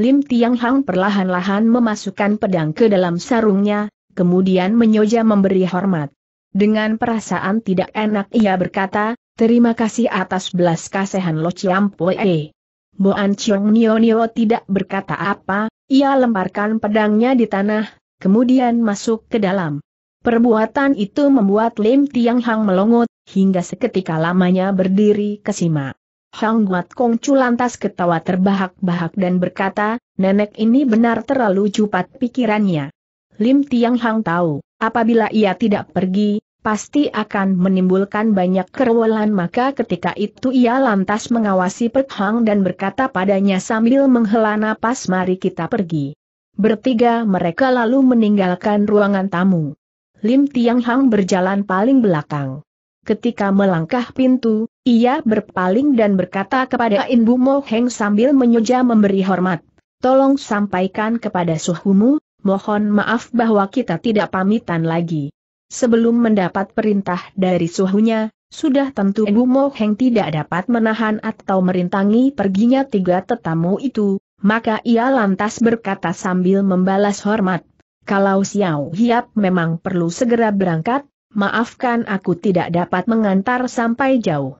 Speaker 1: Lim Tiang Hang perlahan-lahan memasukkan pedang ke dalam sarungnya, kemudian menyoja memberi hormat. Dengan perasaan tidak enak ia berkata, Terima kasih atas belas kasihan Lo Chiampue. Boan Chiong Nio Nio tidak berkata apa, ia lemparkan pedangnya di tanah, kemudian masuk ke dalam. Perbuatan itu membuat Lim Tiang Hang melongot, hingga seketika lamanya berdiri kesima. Hang Guat Kong Chu lantas ketawa terbahak-bahak dan berkata, nenek ini benar terlalu cepat pikirannya. Lim Tiang Hang tahu, apabila ia tidak pergi, pasti akan menimbulkan banyak kerewelan maka ketika itu ia lantas mengawasi Pek Hang dan berkata padanya sambil menghela napas mari kita pergi. Bertiga mereka lalu meninggalkan ruangan tamu. Lim Tiang Hang berjalan paling belakang. Ketika melangkah pintu, ia berpaling dan berkata kepada In Mo Heng sambil menyuja memberi hormat. Tolong sampaikan kepada suhumu, mohon maaf bahwa kita tidak pamitan lagi. Sebelum mendapat perintah dari suhunya, sudah tentu Mo Heng tidak dapat menahan atau merintangi perginya tiga tetamu itu, maka ia lantas berkata sambil membalas hormat. Kalau Xiao Hiap memang perlu segera berangkat, maafkan aku tidak dapat mengantar sampai jauh.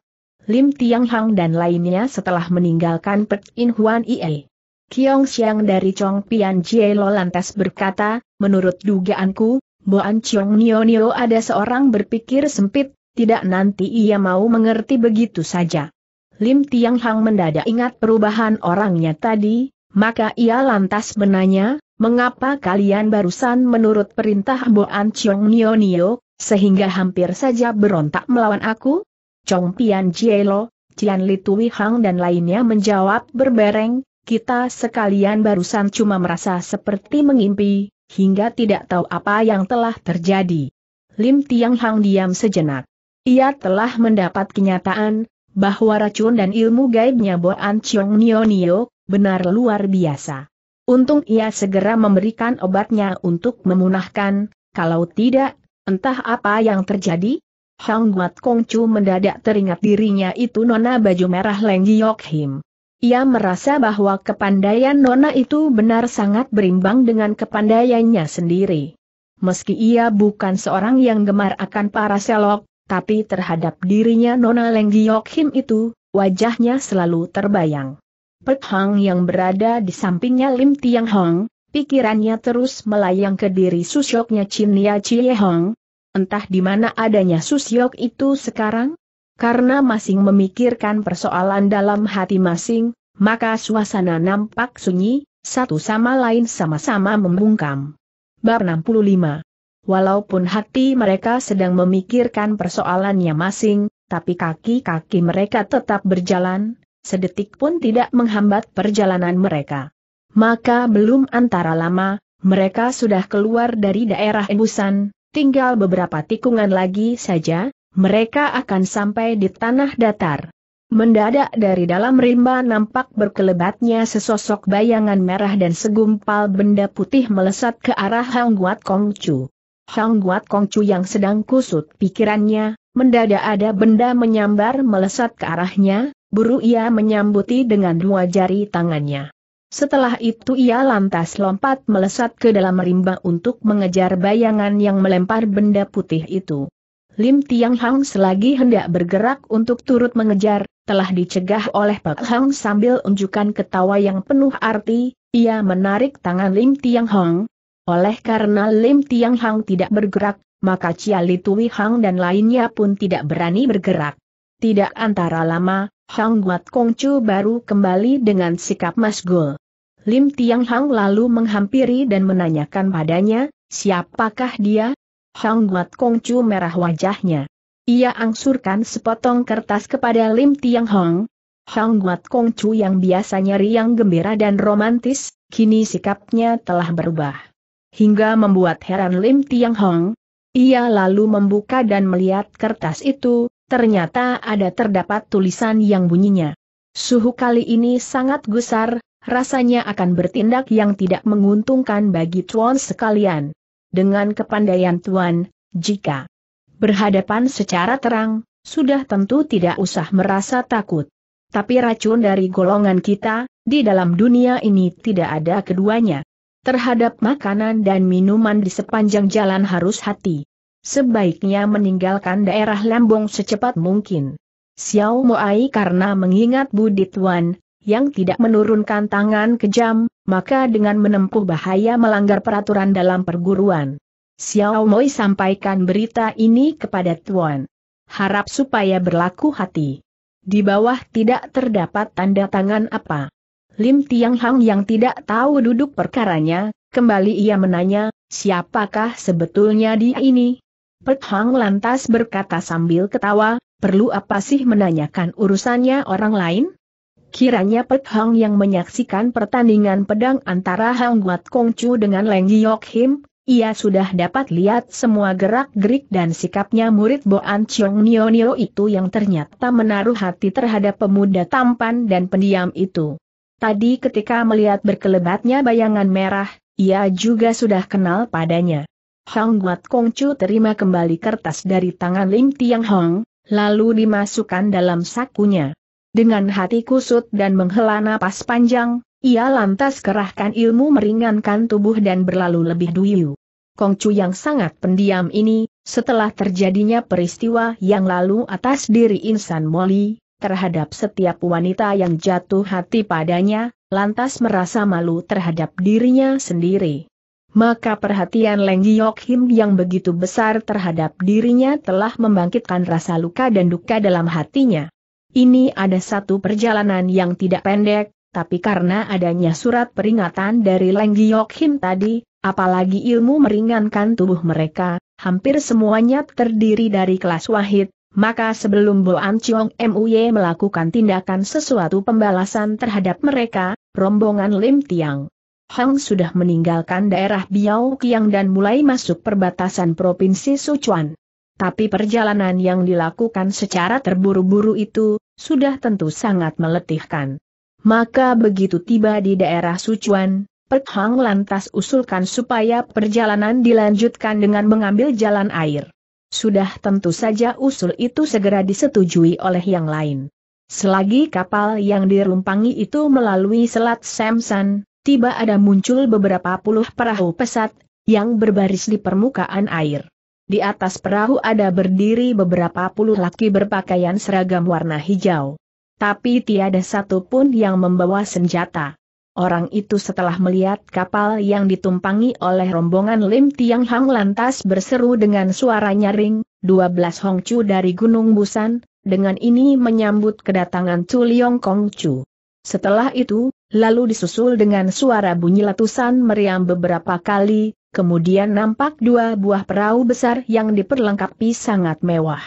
Speaker 1: Lim Tiang Hang dan lainnya setelah meninggalkan Pet In Huan Ie. Kiong Xiang dari Chong Pian Jie Lo lantas berkata, menurut dugaanku, Boan Chiong Nio Nio ada seorang berpikir sempit, tidak nanti ia mau mengerti begitu saja. Lim Tiang Hang mendadak ingat perubahan orangnya tadi, maka ia lantas menanya, mengapa kalian barusan menurut perintah Boan Chiong Nio Nio, sehingga hampir saja berontak melawan aku? Chong Pian Jielo, Cian Litui Hang dan lainnya menjawab berbareng, kita sekalian barusan cuma merasa seperti mengimpi, hingga tidak tahu apa yang telah terjadi. Lim Tiang Hang diam sejenak. Ia telah mendapat kenyataan, bahwa racun dan ilmu gaibnya Boan Chiong Nio Nio, benar luar biasa. Untung ia segera memberikan obatnya untuk memunahkan, kalau tidak, entah apa yang terjadi. Hang Guat Kong Kongcu mendadak teringat dirinya itu nona baju merah Leng Giok Him. Ia merasa bahwa kepandaian Nona itu benar sangat berimbang dengan kepandaiannya sendiri. Meski ia bukan seorang yang gemar akan para selok, tapi terhadap dirinya Nona Lenggi itu, wajahnya selalu terbayang. Pek Hang yang berada di sampingnya Lim Tiang Hong, pikirannya terus melayang ke diri susyoknya Chin Ya Chie Hong. Entah di mana adanya susyok itu sekarang, karena masing memikirkan persoalan dalam hati masing, maka suasana nampak sunyi, satu sama lain sama-sama membungkam. Bab 65 Walaupun hati mereka sedang memikirkan persoalannya masing, tapi kaki-kaki mereka tetap berjalan, sedetik pun tidak menghambat perjalanan mereka. Maka belum antara lama, mereka sudah keluar dari daerah embusan. tinggal beberapa tikungan lagi saja, mereka akan sampai di tanah datar. Mendadak dari dalam rimba nampak berkelebatnya sesosok bayangan merah dan segumpal benda putih melesat ke arah Hang Guat Chu. Hang Guat Chu yang sedang kusut pikirannya, mendadak ada benda menyambar melesat ke arahnya, buru ia menyambuti dengan dua jari tangannya. Setelah itu ia lantas lompat melesat ke dalam rimba untuk mengejar bayangan yang melempar benda putih itu. Lim Tiang Hang selagi hendak bergerak untuk turut mengejar, telah dicegah oleh Pak Hang sambil unjukkan ketawa yang penuh arti, ia menarik tangan Lim Tiang Hang. Oleh karena Lim Tiang Hang tidak bergerak, maka Chia Li Hang dan lainnya pun tidak berani bergerak. Tidak antara lama, Hang Guat Kongcu baru kembali dengan sikap masgul. Lim Tiang Hang lalu menghampiri dan menanyakan padanya, siapakah dia, Hang Mat Kongcu merah wajahnya. Ia angsurkan sepotong kertas kepada Lim Tiang Hong. Hang Mat Kongcu yang biasanya riang gembira dan romantis, kini sikapnya telah berubah. Hingga membuat heran Lim Tiang Hong. Ia lalu membuka dan melihat kertas itu, ternyata ada terdapat tulisan yang bunyinya. Suhu kali ini sangat gusar, rasanya akan bertindak yang tidak menguntungkan bagi cuan sekalian dengan kepandaian Tuan, jika berhadapan secara terang, sudah tentu tidak usah merasa takut. Tapi racun dari golongan kita, di dalam dunia ini tidak ada keduanya. Terhadap makanan dan minuman di sepanjang jalan harus hati. Sebaiknya meninggalkan daerah Lembong secepat mungkin. Xiao Moai karena mengingat budi Tuan, yang tidak menurunkan tangan kejam, maka dengan menempuh bahaya melanggar peraturan dalam perguruan. Xiao Moi sampaikan berita ini kepada Tuan. Harap supaya berlaku hati. Di bawah tidak terdapat tanda tangan apa. Lim Tiang Hang yang tidak tahu duduk perkaranya, kembali ia menanya, siapakah sebetulnya dia ini? Pet Hang lantas berkata sambil ketawa, perlu apa sih menanyakan urusannya orang lain? Kiranya Pet Hang yang menyaksikan pertandingan pedang antara Hang Guat Kong Chu dengan Leng Yok Him, ia sudah dapat lihat semua gerak-gerik dan sikapnya murid Boan Chong Nio Nio itu yang ternyata menaruh hati terhadap pemuda tampan dan pendiam itu. Tadi ketika melihat berkelebatnya bayangan merah, ia juga sudah kenal padanya. Hang Guat Kong Chu terima kembali kertas dari tangan Lim Tiang Hong, lalu dimasukkan dalam sakunya. Dengan hati kusut dan menghela napas panjang, ia lantas kerahkan ilmu meringankan tubuh dan berlalu lebih dulu. Kongcu yang sangat pendiam ini, setelah terjadinya peristiwa yang lalu atas diri insan Molly, terhadap setiap wanita yang jatuh hati padanya, lantas merasa malu terhadap dirinya sendiri. Maka perhatian Leng Giok Him yang begitu besar terhadap dirinya telah membangkitkan rasa luka dan duka dalam hatinya. Ini ada satu perjalanan yang tidak pendek, tapi karena adanya surat peringatan dari Leng Giok tadi, apalagi ilmu meringankan tubuh mereka, hampir semuanya terdiri dari kelas wahid, maka sebelum Bo An Chiong MUY melakukan tindakan sesuatu pembalasan terhadap mereka, rombongan Lim Tiang Hang sudah meninggalkan daerah Biao Kiang dan mulai masuk perbatasan Provinsi Sichuan. Tapi perjalanan yang dilakukan secara terburu-buru itu, sudah tentu sangat meletihkan. Maka begitu tiba di daerah Sucuan, Pek Hang lantas usulkan supaya perjalanan dilanjutkan dengan mengambil jalan air. Sudah tentu saja usul itu segera disetujui oleh yang lain. Selagi kapal yang dirumpangi itu melalui Selat Samson, tiba ada muncul beberapa puluh perahu pesat, yang berbaris di permukaan air. Di atas perahu ada berdiri beberapa puluh laki berpakaian seragam warna hijau. Tapi tiada satu pun yang membawa senjata. Orang itu setelah melihat kapal yang ditumpangi oleh rombongan Lim Tiang Hang lantas berseru dengan suara nyaring, 12 Chu dari Gunung Busan, dengan ini menyambut kedatangan Chu Liong Chu. Setelah itu, lalu disusul dengan suara bunyi letusan meriam beberapa kali, kemudian nampak dua buah perahu besar yang diperlengkapi sangat mewah.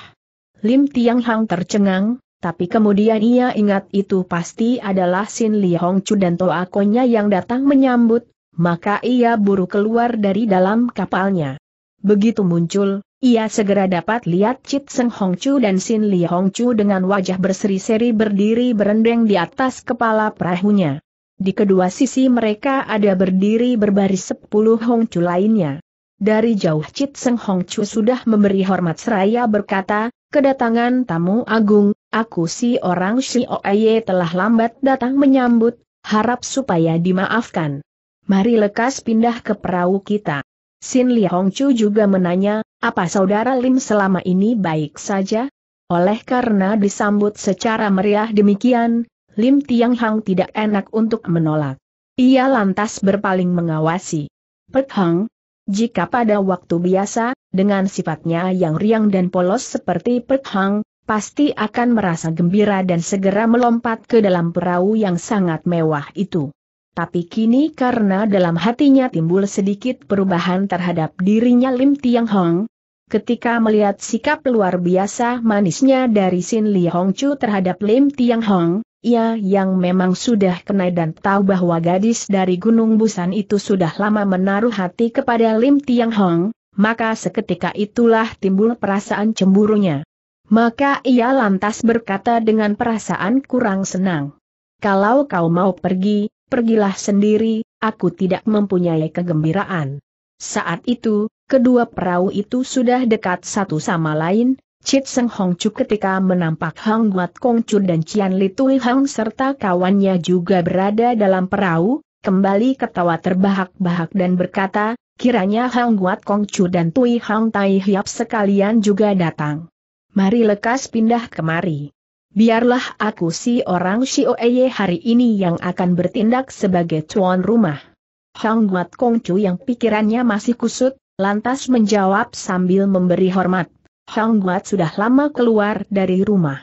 Speaker 1: Lim Tiang Hang tercengang, tapi kemudian ia ingat itu pasti adalah Sin Li Hong Chu dan Toakonya yang datang menyambut, maka ia buru keluar dari dalam kapalnya. Begitu muncul, ia segera dapat lihat Chit Seng Hong Chu dan Sin Li Hong Chu dengan wajah berseri-seri berdiri berendeng di atas kepala perahunya. Di kedua sisi mereka ada berdiri berbaris sepuluh Hong Chu lainnya. Dari jauh Chit Seng Hong Chu sudah memberi hormat seraya berkata, kedatangan tamu agung, aku si orang Si Oaye telah lambat datang menyambut, harap supaya dimaafkan. Mari lekas pindah ke perahu kita. Sin Li Hongcu juga menanya, apa saudara Lim selama ini baik saja? Oleh karena disambut secara meriah demikian, Lim Tiang Hang tidak enak untuk menolak. Ia lantas berpaling mengawasi. Pet Hang, jika pada waktu biasa, dengan sifatnya yang riang dan polos seperti Pet Hang, pasti akan merasa gembira dan segera melompat ke dalam perahu yang sangat mewah itu. Tapi kini karena dalam hatinya timbul sedikit perubahan terhadap dirinya Lim Tiang Hong, ketika melihat sikap luar biasa manisnya dari Sin Li Hong Chu terhadap Lim Tiang Hong, ia yang memang sudah kenal dan tahu bahwa gadis dari Gunung Busan itu sudah lama menaruh hati kepada Lim Tiang Hong, maka seketika itulah timbul perasaan cemburunya. Maka ia lantas berkata dengan perasaan kurang senang. Kalau kau mau pergi, pergilah sendiri, aku tidak mempunyai kegembiraan. Saat itu, kedua perahu itu sudah dekat satu sama lain, Chit Seng Hong Chu ketika menampak Hang Guat Kong Chun dan Cian Li Tui Hang serta kawannya juga berada dalam perahu, kembali ketawa terbahak-bahak dan berkata, kiranya Hang Guat Kong Chu dan Tui Hang Tai Hiap sekalian juga datang. Mari lekas pindah kemari biarlah aku si orang Shioeye hari ini yang akan bertindak sebagai tuan rumah. Hang Guat Kongcu yang pikirannya masih kusut, lantas menjawab sambil memberi hormat. Hang Guat sudah lama keluar dari rumah.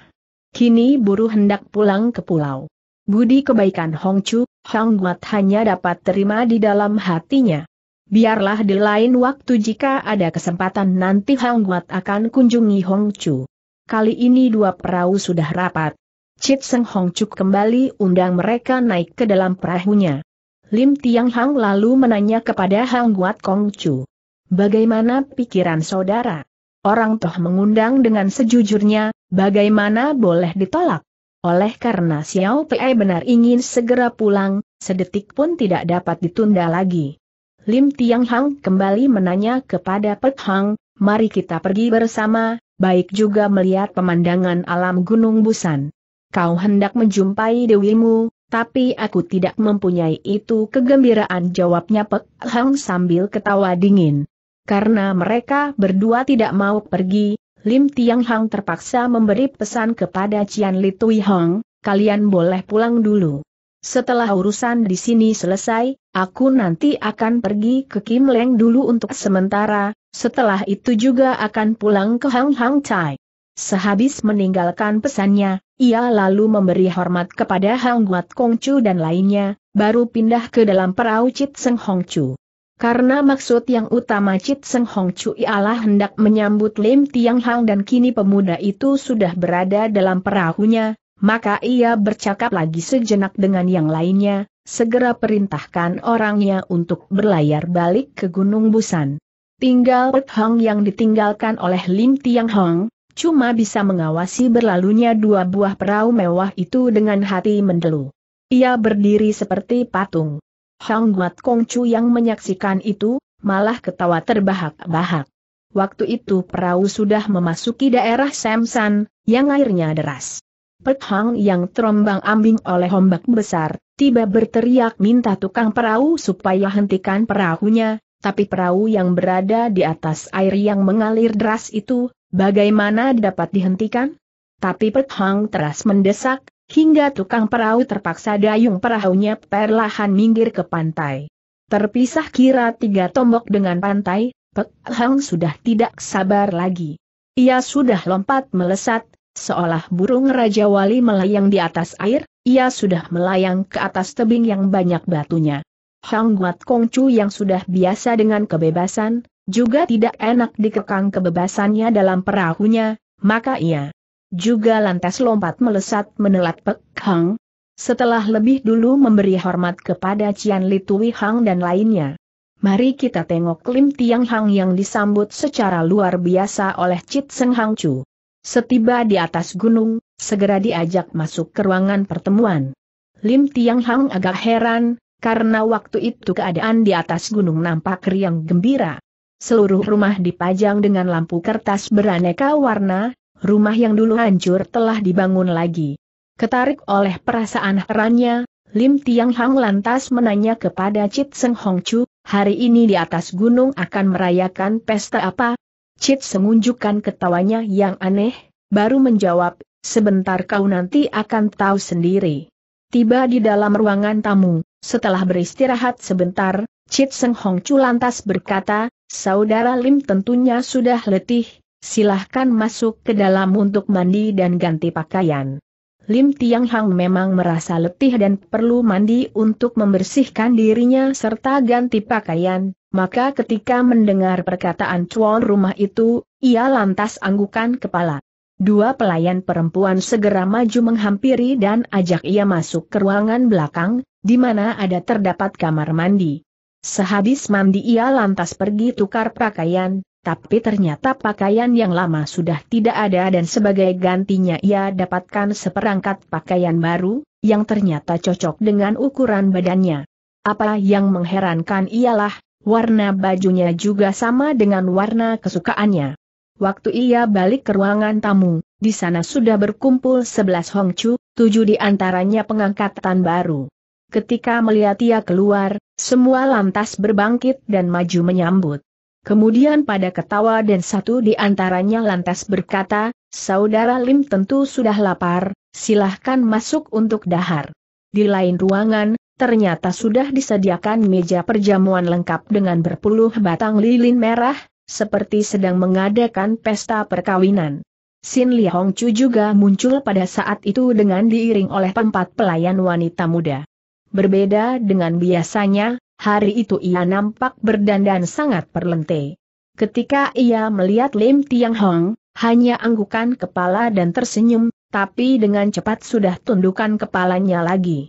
Speaker 1: Kini buru hendak pulang ke pulau. Budi kebaikan Hong Chu, Hang Guat hanya dapat terima di dalam hatinya. Biarlah di lain waktu jika ada kesempatan nanti Hang Guat akan kunjungi Hong Chu. Kali ini dua perahu sudah rapat. Chit Seng Hong Chuk kembali undang mereka naik ke dalam perahunya. Lim Tiang Hang lalu menanya kepada Hang Guat Kong Chu. Bagaimana pikiran saudara? Orang toh mengundang dengan sejujurnya, bagaimana boleh ditolak? Oleh karena Xiao Pei benar ingin segera pulang, sedetik pun tidak dapat ditunda lagi. Lim Tiang Hang kembali menanya kepada Pek Hang, mari kita pergi bersama, baik juga melihat pemandangan alam Gunung Busan. Kau hendak menjumpai dewimu, tapi aku tidak mempunyai itu kegembiraan jawabnya Pek Hang sambil ketawa dingin. Karena mereka berdua tidak mau pergi, Lim Tiang Hang terpaksa memberi pesan kepada Cian Li Tui Hong, kalian boleh pulang dulu. Setelah urusan di sini selesai, aku nanti akan pergi ke Kim Leng dulu untuk sementara, setelah itu juga akan pulang ke Hang Hang Chai. Sehabis meninggalkan pesannya, ia lalu memberi hormat kepada Hang Guat Chu dan lainnya, baru pindah ke dalam perahu Cit Seng Hong Chu. Karena maksud yang utama Cit Seng Hong Chu ialah hendak menyambut Lim Tiang Hang dan kini pemuda itu sudah berada dalam perahunya, maka ia bercakap lagi sejenak dengan yang lainnya, segera perintahkan orangnya untuk berlayar balik ke Gunung Busan. Tinggal Pek Hong yang ditinggalkan oleh Lim Tiang Hong, cuma bisa mengawasi berlalunya dua buah perahu mewah itu dengan hati mendelu. Ia berdiri seperti patung. Hang Guat Kongcu yang menyaksikan itu, malah ketawa terbahak-bahak. Waktu itu perahu sudah memasuki daerah Samsan, yang airnya deras. Pek Hong yang terombang ambing oleh ombak besar, tiba berteriak minta tukang perahu supaya hentikan perahunya, tapi perahu yang berada di atas air yang mengalir deras itu, bagaimana dapat dihentikan? Tapi Pek Hang teras mendesak, hingga tukang perahu terpaksa dayung perahunya perlahan minggir ke pantai. Terpisah kira tiga tombok dengan pantai, Pek sudah tidak sabar lagi. Ia sudah lompat melesat, seolah burung Raja Wali melayang di atas air, ia sudah melayang ke atas tebing yang banyak batunya. Hang Guat Kongcu yang sudah biasa dengan kebebasan, juga tidak enak dikekang kebebasannya dalam perahunya, maka ia juga lantas lompat melesat menelat Pek Hang. Setelah lebih dulu memberi hormat kepada Cian Litui Hang dan lainnya. Mari kita tengok Lim Tiang Hang yang disambut secara luar biasa oleh Chit Seng Hang Chu. Setiba di atas gunung, segera diajak masuk ke ruangan pertemuan. Lim Tiang Hang agak heran, karena waktu itu keadaan di atas gunung nampak riang gembira. Seluruh rumah dipajang dengan lampu kertas beraneka warna, rumah yang dulu hancur telah dibangun lagi. Ketarik oleh perasaan herannya, Lim Tiang Hang lantas menanya kepada Chit Seng Hong Chu, hari ini di atas gunung akan merayakan pesta apa? Chit unjukkan ketawanya yang aneh, baru menjawab, sebentar kau nanti akan tahu sendiri. Tiba di dalam ruangan tamu, setelah beristirahat sebentar, Chit Seng Hong Chu lantas berkata, Saudara Lim tentunya sudah letih, silahkan masuk ke dalam untuk mandi dan ganti pakaian. Lim Tiang Hang memang merasa letih dan perlu mandi untuk membersihkan dirinya serta ganti pakaian, maka ketika mendengar perkataan cuan rumah itu, ia lantas anggukan kepala. Dua pelayan perempuan segera maju menghampiri dan ajak ia masuk ke ruangan belakang, di mana ada terdapat kamar mandi. Sehabis mandi ia lantas pergi tukar pakaian, tapi ternyata pakaian yang lama sudah tidak ada dan sebagai gantinya ia dapatkan seperangkat pakaian baru, yang ternyata cocok dengan ukuran badannya. Apa yang mengherankan ialah, warna bajunya juga sama dengan warna kesukaannya. Waktu ia balik ke ruangan tamu, di sana sudah berkumpul sebelas Hongcu, tujuh di antaranya pengangkatan baru. Ketika melihat ia keluar, semua lantas berbangkit dan maju menyambut. Kemudian pada ketawa dan satu di antaranya lantas berkata, Saudara Lim tentu sudah lapar, silahkan masuk untuk dahar. Di lain ruangan, ternyata sudah disediakan meja perjamuan lengkap dengan berpuluh batang lilin merah, seperti sedang mengadakan pesta perkawinan. Sin Li Hong Chu juga muncul pada saat itu dengan diiring oleh empat pelayan wanita muda. Berbeda dengan biasanya, hari itu ia nampak berdandan sangat perlente. Ketika ia melihat Lim Tiang Hong, hanya anggukan kepala dan tersenyum, tapi dengan cepat sudah tundukkan kepalanya lagi.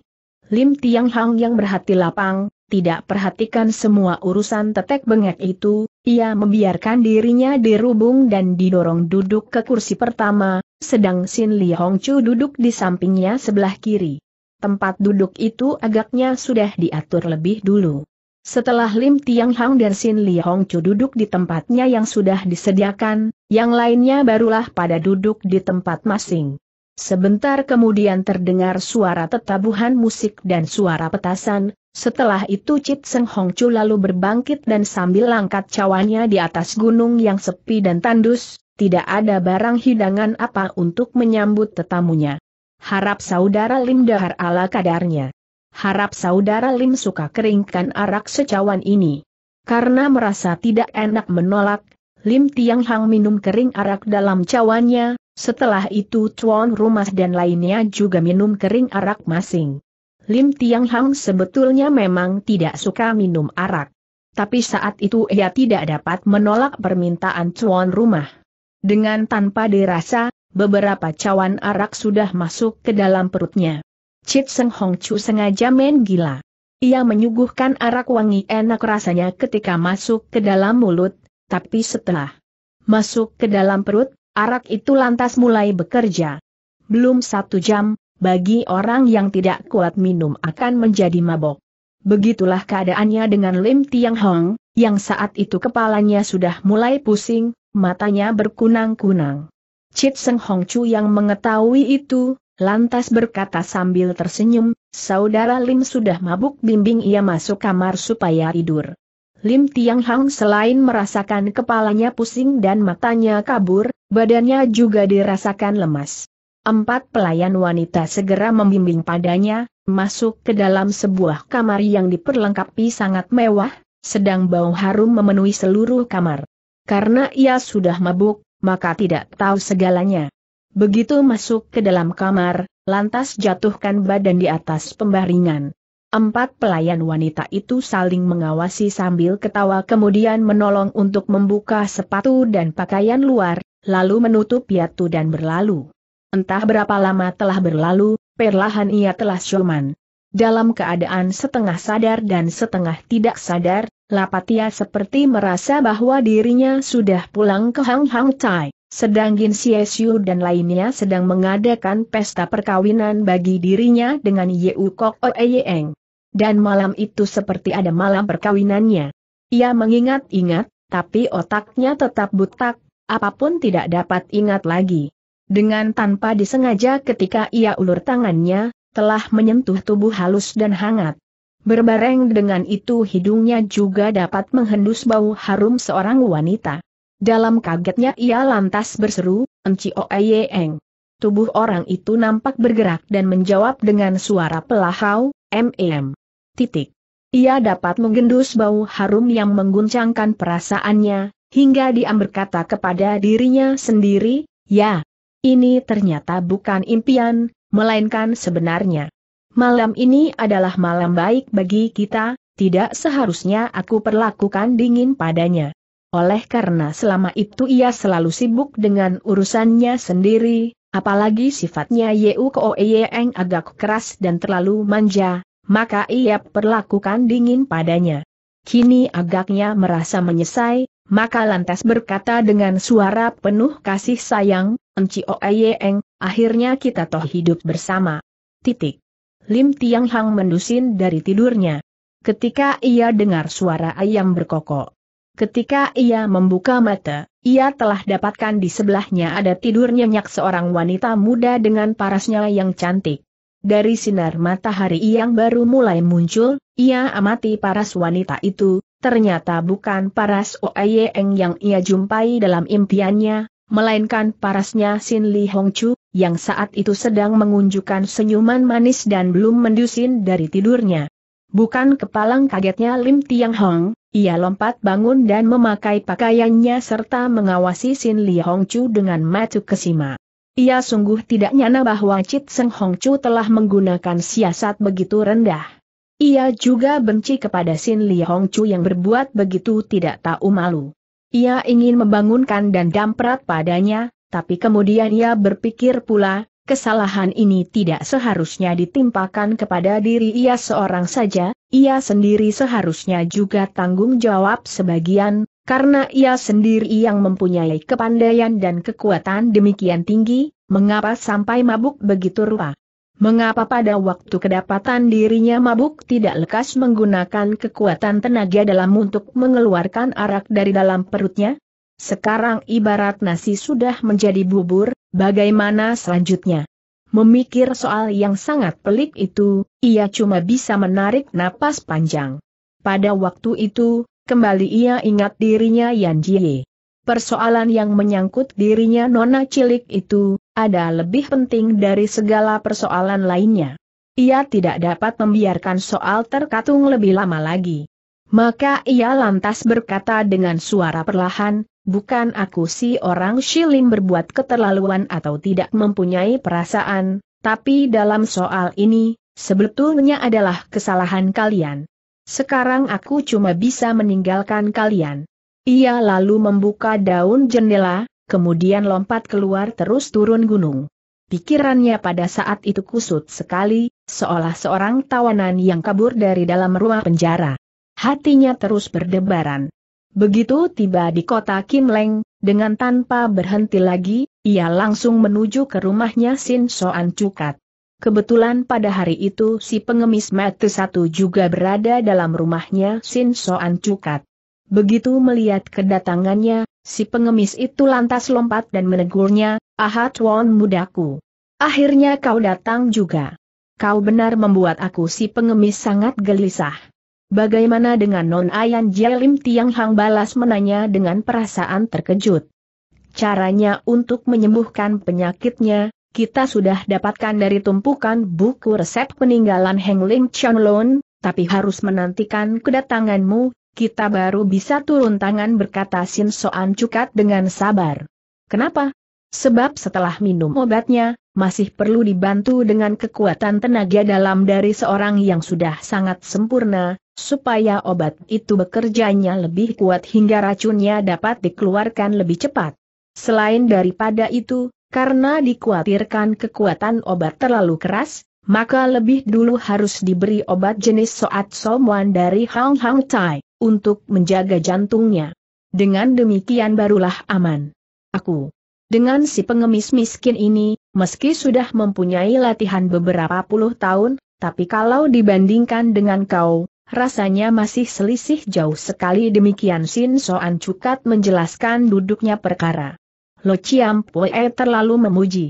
Speaker 1: Lim Tiang Hong yang berhati lapang, tidak perhatikan semua urusan tetek bengek itu, ia membiarkan dirinya dirubung dan didorong duduk ke kursi pertama, sedang Sin Li Hongcu duduk di sampingnya sebelah kiri. Tempat duduk itu agaknya sudah diatur lebih dulu. Setelah Lim Tiang Hang dan Sin Li Hongcu duduk di tempatnya yang sudah disediakan, yang lainnya barulah pada duduk di tempat masing. Sebentar kemudian terdengar suara tetabuhan musik dan suara petasan, setelah itu Cit Seng Hong Chu lalu berbangkit dan sambil langkat cawannya di atas gunung yang sepi dan tandus, tidak ada barang hidangan apa untuk menyambut tetamunya. Harap saudara Lim dahar ala kadarnya. Harap saudara Lim suka keringkan arak secawan ini. Karena merasa tidak enak menolak, Lim Tiang Hang minum kering arak dalam cawannya, setelah itu Chuan rumah dan lainnya juga minum kering arak masing. Lim Tiang Hang sebetulnya memang tidak suka minum arak. Tapi saat itu ia tidak dapat menolak permintaan cuan rumah. Dengan tanpa dirasa, beberapa cawan arak sudah masuk ke dalam perutnya. Chit Seng Hong Chu sengaja main gila. Ia menyuguhkan arak wangi enak rasanya ketika masuk ke dalam mulut, tapi setelah masuk ke dalam perut, arak itu lantas mulai bekerja. Belum satu jam, bagi orang yang tidak kuat minum akan menjadi mabok. Begitulah keadaannya dengan Lim Tiang Hong, yang saat itu kepalanya sudah mulai pusing, matanya berkunang-kunang. Chit Seng Hong Chu yang mengetahui itu, lantas berkata sambil tersenyum, Saudara Lim sudah mabuk bimbing ia masuk kamar supaya tidur. Lim Tiang Hong selain merasakan kepalanya pusing dan matanya kabur, badannya juga dirasakan lemas. Empat pelayan wanita segera membimbing padanya, masuk ke dalam sebuah kamar yang diperlengkapi sangat mewah, sedang bau harum memenuhi seluruh kamar. Karena ia sudah mabuk, maka tidak tahu segalanya. Begitu masuk ke dalam kamar, lantas jatuhkan badan di atas pembaringan. Empat pelayan wanita itu saling mengawasi sambil ketawa kemudian menolong untuk membuka sepatu dan pakaian luar, lalu menutup piatu dan berlalu. Entah berapa lama telah berlalu, perlahan ia telah syoman. Dalam keadaan setengah sadar dan setengah tidak sadar, Lapatia seperti merasa bahwa dirinya sudah pulang ke Hang Hang Chai, sedang Gin Siesiu dan lainnya sedang mengadakan pesta perkawinan bagi dirinya dengan Yeu Kok e Eng. Dan malam itu seperti ada malam perkawinannya. Ia mengingat-ingat, tapi otaknya tetap butak, apapun tidak dapat ingat lagi. Dengan tanpa disengaja ketika ia ulur tangannya, telah menyentuh tubuh halus dan hangat. Berbareng dengan itu hidungnya juga dapat menghendus bau harum seorang wanita. Dalam kagetnya ia lantas berseru, Enci Oeyeng. Tubuh orang itu nampak bergerak dan menjawab dengan suara pelahau, MM. Titik. Ia dapat menggendus bau harum yang mengguncangkan perasaannya, hingga dia berkata kepada dirinya sendiri, Ya, ini ternyata bukan impian, melainkan sebenarnya. Malam ini adalah malam baik bagi kita, tidak seharusnya aku perlakukan dingin padanya. Oleh karena selama itu ia selalu sibuk dengan urusannya sendiri, apalagi sifatnya Yeu Koeyeng agak keras dan terlalu manja, maka ia perlakukan dingin padanya. Kini agaknya merasa menyesai, maka lantas berkata dengan suara penuh kasih sayang, Enciu Yeng, akhirnya kita toh hidup bersama. Titik. Lim Tiang Hang mendusin dari tidurnya. Ketika ia dengar suara ayam berkokok. Ketika ia membuka mata, ia telah dapatkan di sebelahnya ada tidur nyenyak seorang wanita muda dengan parasnya yang cantik. Dari sinar matahari yang baru mulai muncul, ia amati paras wanita itu, ternyata bukan paras Oeyeng yang ia jumpai dalam impiannya, melainkan parasnya Sin Li Hong Chu, yang saat itu sedang mengunjukkan senyuman manis dan belum mendusin dari tidurnya. Bukan kepalang kagetnya Lim Tiang Hong, ia lompat bangun dan memakai pakaiannya serta mengawasi Sin Li Hong Chu dengan matu kesima. Ia sungguh tidak nyana bahwa Chit Seng Chu telah menggunakan siasat begitu rendah. Ia juga benci kepada Sin Li Hong Chu yang berbuat begitu tidak tahu malu. Ia ingin membangunkan dan damprat padanya, tapi kemudian ia berpikir pula, kesalahan ini tidak seharusnya ditimpakan kepada diri ia seorang saja, ia sendiri seharusnya juga tanggung jawab sebagian, karena ia sendiri yang mempunyai kepandaian dan kekuatan demikian tinggi, mengapa sampai mabuk begitu rupa. Mengapa pada waktu kedapatan dirinya mabuk tidak lekas menggunakan kekuatan tenaga dalam untuk mengeluarkan arak dari dalam perutnya? Sekarang ibarat nasi sudah menjadi bubur, bagaimana selanjutnya? Memikir soal yang sangat pelik itu, ia cuma bisa menarik napas panjang. Pada waktu itu, kembali ia ingat dirinya Yan Jie. Persoalan yang menyangkut dirinya nona cilik itu, ada lebih penting dari segala persoalan lainnya. Ia tidak dapat membiarkan soal terkatung lebih lama lagi. Maka ia lantas berkata dengan suara perlahan, bukan aku si orang Shilin berbuat keterlaluan atau tidak mempunyai perasaan, tapi dalam soal ini, sebetulnya adalah kesalahan kalian. Sekarang aku cuma bisa meninggalkan kalian. Ia lalu membuka daun jendela, kemudian lompat keluar terus turun gunung. Pikirannya pada saat itu kusut sekali, seolah seorang tawanan yang kabur dari dalam rumah penjara. Hatinya terus berdebaran. Begitu tiba di kota Kim Leng, dengan tanpa berhenti lagi, ia langsung menuju ke rumahnya Sin Soan Cukat. Kebetulan pada hari itu si pengemis mati satu juga berada dalam rumahnya Sin Soan Cukat. Begitu melihat kedatangannya, Si pengemis itu lantas lompat dan menegurnya, Ahat Won mudaku. Akhirnya kau datang juga. Kau benar membuat aku si pengemis sangat gelisah. Bagaimana dengan Non Ayan Jelim Tiang Hang balas menanya dengan perasaan terkejut. Caranya untuk menyembuhkan penyakitnya, kita sudah dapatkan dari tumpukan buku resep peninggalan Heng Ling Chanlon, tapi harus menantikan kedatanganmu, kita baru bisa turun tangan berkata Sin Soan Cukat dengan sabar. Kenapa? Sebab setelah minum obatnya, masih perlu dibantu dengan kekuatan tenaga dalam dari seorang yang sudah sangat sempurna, supaya obat itu bekerjanya lebih kuat hingga racunnya dapat dikeluarkan lebih cepat. Selain daripada itu, karena dikhawatirkan kekuatan obat terlalu keras, maka lebih dulu harus diberi obat jenis soat Somwan dari Hang Hang Tai untuk menjaga jantungnya. Dengan demikian barulah aman. Aku. Dengan si pengemis miskin ini, meski sudah mempunyai latihan beberapa puluh tahun, tapi kalau dibandingkan dengan kau, rasanya masih selisih jauh sekali demikian Sin Soan Cukat menjelaskan duduknya perkara. Lo Chiam Pue terlalu memuji.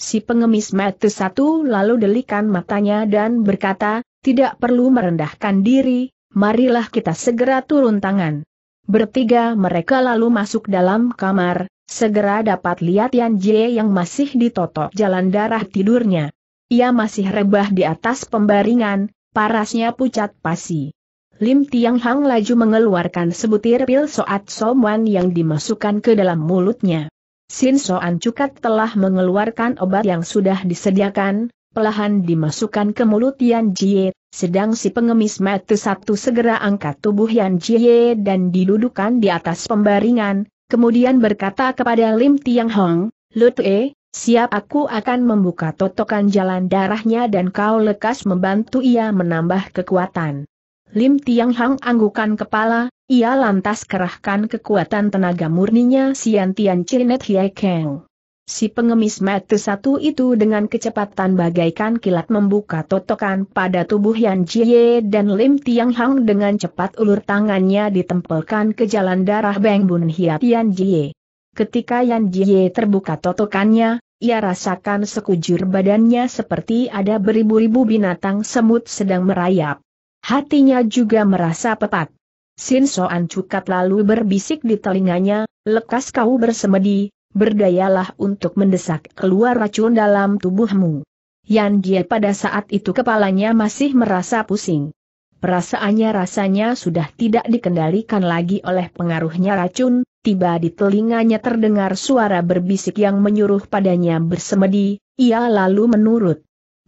Speaker 1: Si pengemis mata satu lalu delikan matanya dan berkata, tidak perlu merendahkan diri, marilah kita segera turun tangan. Bertiga mereka lalu masuk dalam kamar, segera dapat lihat Yan Jie yang masih ditotok jalan darah tidurnya. Ia masih rebah di atas pembaringan, parasnya pucat pasi. Lim Tiang Hang laju mengeluarkan sebutir pil soat Somwan yang dimasukkan ke dalam mulutnya. Sin Soan Cukat telah mengeluarkan obat yang sudah disediakan, pelahan dimasukkan ke mulut Yan Jie, sedang si pengemis mati satu segera angkat tubuh Yan Jie dan didudukan di atas pembaringan, kemudian berkata kepada Lim Tiang Hong, Lutue, siap aku akan membuka totokan jalan darahnya dan kau lekas membantu ia menambah kekuatan. Lim Tiang Hong anggukan kepala, ia lantas kerahkan kekuatan tenaga murninya Sian Tian Chinet Hie Keng. Si pengemis mata satu itu dengan kecepatan bagaikan kilat membuka totokan pada tubuh Yan Jie dan Lim Tiang Hang dengan cepat ulur tangannya ditempelkan ke jalan darah Beng Bun Hiat Yan Jie. Ketika Yan Jie terbuka totokannya, ia rasakan sekujur badannya seperti ada beribu-ribu binatang semut sedang merayap. Hatinya juga merasa pepat. Sin Soan Cukat lalu berbisik di telinganya, lekas kau bersemedi, berdayalah untuk mendesak keluar racun dalam tubuhmu. Yan Jie pada saat itu kepalanya masih merasa pusing. Perasaannya rasanya sudah tidak dikendalikan lagi oleh pengaruhnya racun, tiba di telinganya terdengar suara berbisik yang menyuruh padanya bersemedi, ia lalu menurut.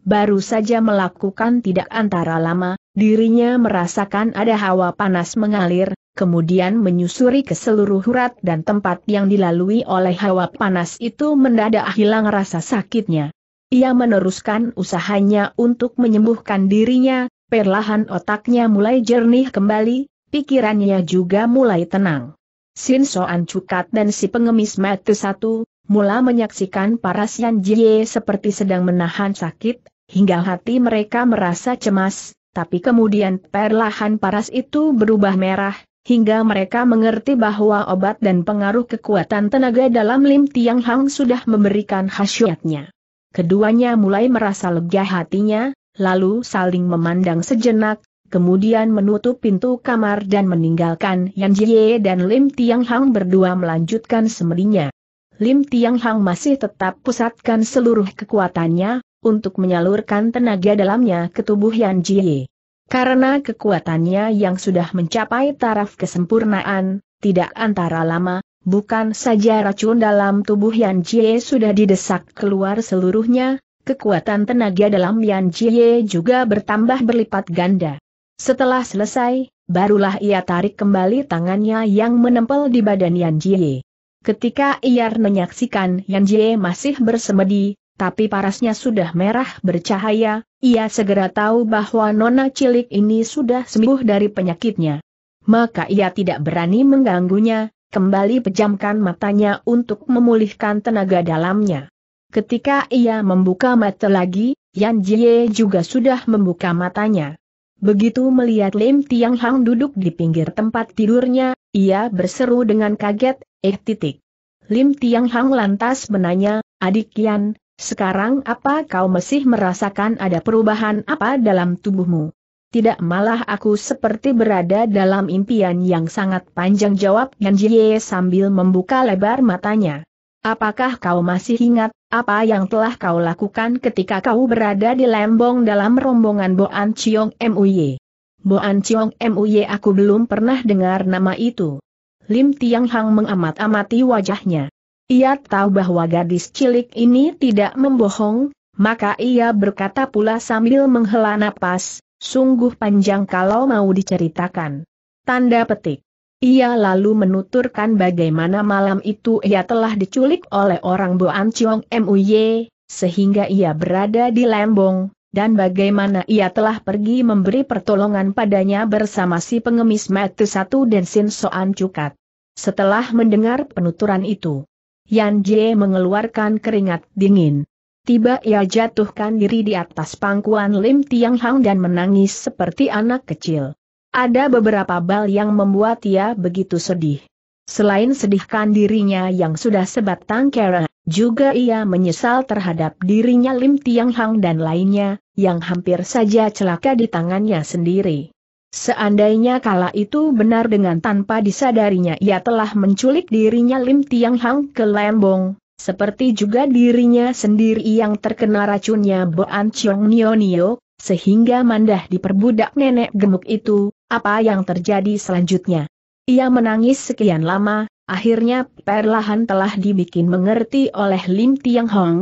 Speaker 1: Baru saja melakukan tidak antara lama, dirinya merasakan ada hawa panas mengalir, kemudian menyusuri ke seluruh urat dan tempat yang dilalui oleh hawa panas itu mendadak hilang rasa sakitnya. Ia meneruskan usahanya untuk menyembuhkan dirinya, perlahan otaknya mulai jernih kembali, pikirannya juga mulai tenang. Sin Soan Cukat dan si pengemis mati satu, mula menyaksikan para Sian Jie seperti sedang menahan sakit, hingga hati mereka merasa cemas, tapi kemudian perlahan paras itu berubah merah, Hingga mereka mengerti bahwa obat dan pengaruh kekuatan tenaga dalam Lim Tiang Hang sudah memberikan khasiatnya. Keduanya mulai merasa lega hatinya, lalu saling memandang sejenak, kemudian menutup pintu kamar dan meninggalkan Yan Jie dan Lim Tiang Hang berdua melanjutkan semedinya. Lim Tiang Hang masih tetap pusatkan seluruh kekuatannya, untuk menyalurkan tenaga dalamnya ke tubuh Yan Jie. Karena kekuatannya yang sudah mencapai taraf kesempurnaan, tidak antara lama, bukan saja racun dalam tubuh Yan Jie sudah didesak keluar seluruhnya, kekuatan tenaga dalam Yan Jie juga bertambah berlipat ganda. Setelah selesai, barulah ia tarik kembali tangannya yang menempel di badan Yan Jie. Ketika ia menyaksikan Yan Jie masih bersemedi, tapi parasnya sudah merah bercahaya, ia segera tahu bahwa nona cilik ini sudah sembuh dari penyakitnya. Maka ia tidak berani mengganggunya, kembali pejamkan matanya untuk memulihkan tenaga dalamnya. Ketika ia membuka mata lagi, Yan Jie juga sudah membuka matanya. Begitu melihat Lim Tiang Hang duduk di pinggir tempat tidurnya, ia berseru dengan kaget, eh titik. Lim Tiang Hang lantas menanya, adik Yan, sekarang apa kau masih merasakan ada perubahan apa dalam tubuhmu? Tidak malah aku seperti berada dalam impian yang sangat panjang jawab Yan Jie sambil membuka lebar matanya. Apakah kau masih ingat, apa yang telah kau lakukan ketika kau berada di Lembong dalam rombongan Boan Chiong MUY? Boan Chiong MUY aku belum pernah dengar nama itu. Lim Tiang Hang mengamat-amati wajahnya. Ia tahu bahwa gadis cilik ini tidak membohong, maka ia berkata pula sambil menghela napas, sungguh panjang kalau mau diceritakan. Tanda petik. Ia lalu menuturkan bagaimana malam itu ia telah diculik oleh orang Boan Chiong MUY, sehingga ia berada di Lembong, dan bagaimana ia telah pergi memberi pertolongan padanya bersama si pengemis Matu Satu dan Sin Soan Cukat. Setelah mendengar penuturan itu, Yan Jie mengeluarkan keringat dingin. Tiba ia jatuhkan diri di atas pangkuan Lim Tiang Hang dan menangis seperti anak kecil. Ada beberapa bal yang membuat ia begitu sedih. Selain sedihkan dirinya yang sudah sebatang kera, juga ia menyesal terhadap dirinya Lim Tiang Hang dan lainnya, yang hampir saja celaka di tangannya sendiri. Seandainya kala itu benar dengan tanpa disadarinya ia telah menculik dirinya Lim Tiang Hang ke Lembong, seperti juga dirinya sendiri yang terkena racunnya Boan Chong Nio, sehingga mandah diperbudak nenek gemuk itu, apa yang terjadi selanjutnya. Ia menangis sekian lama, akhirnya perlahan telah dibikin mengerti oleh Lim Tiang Hong.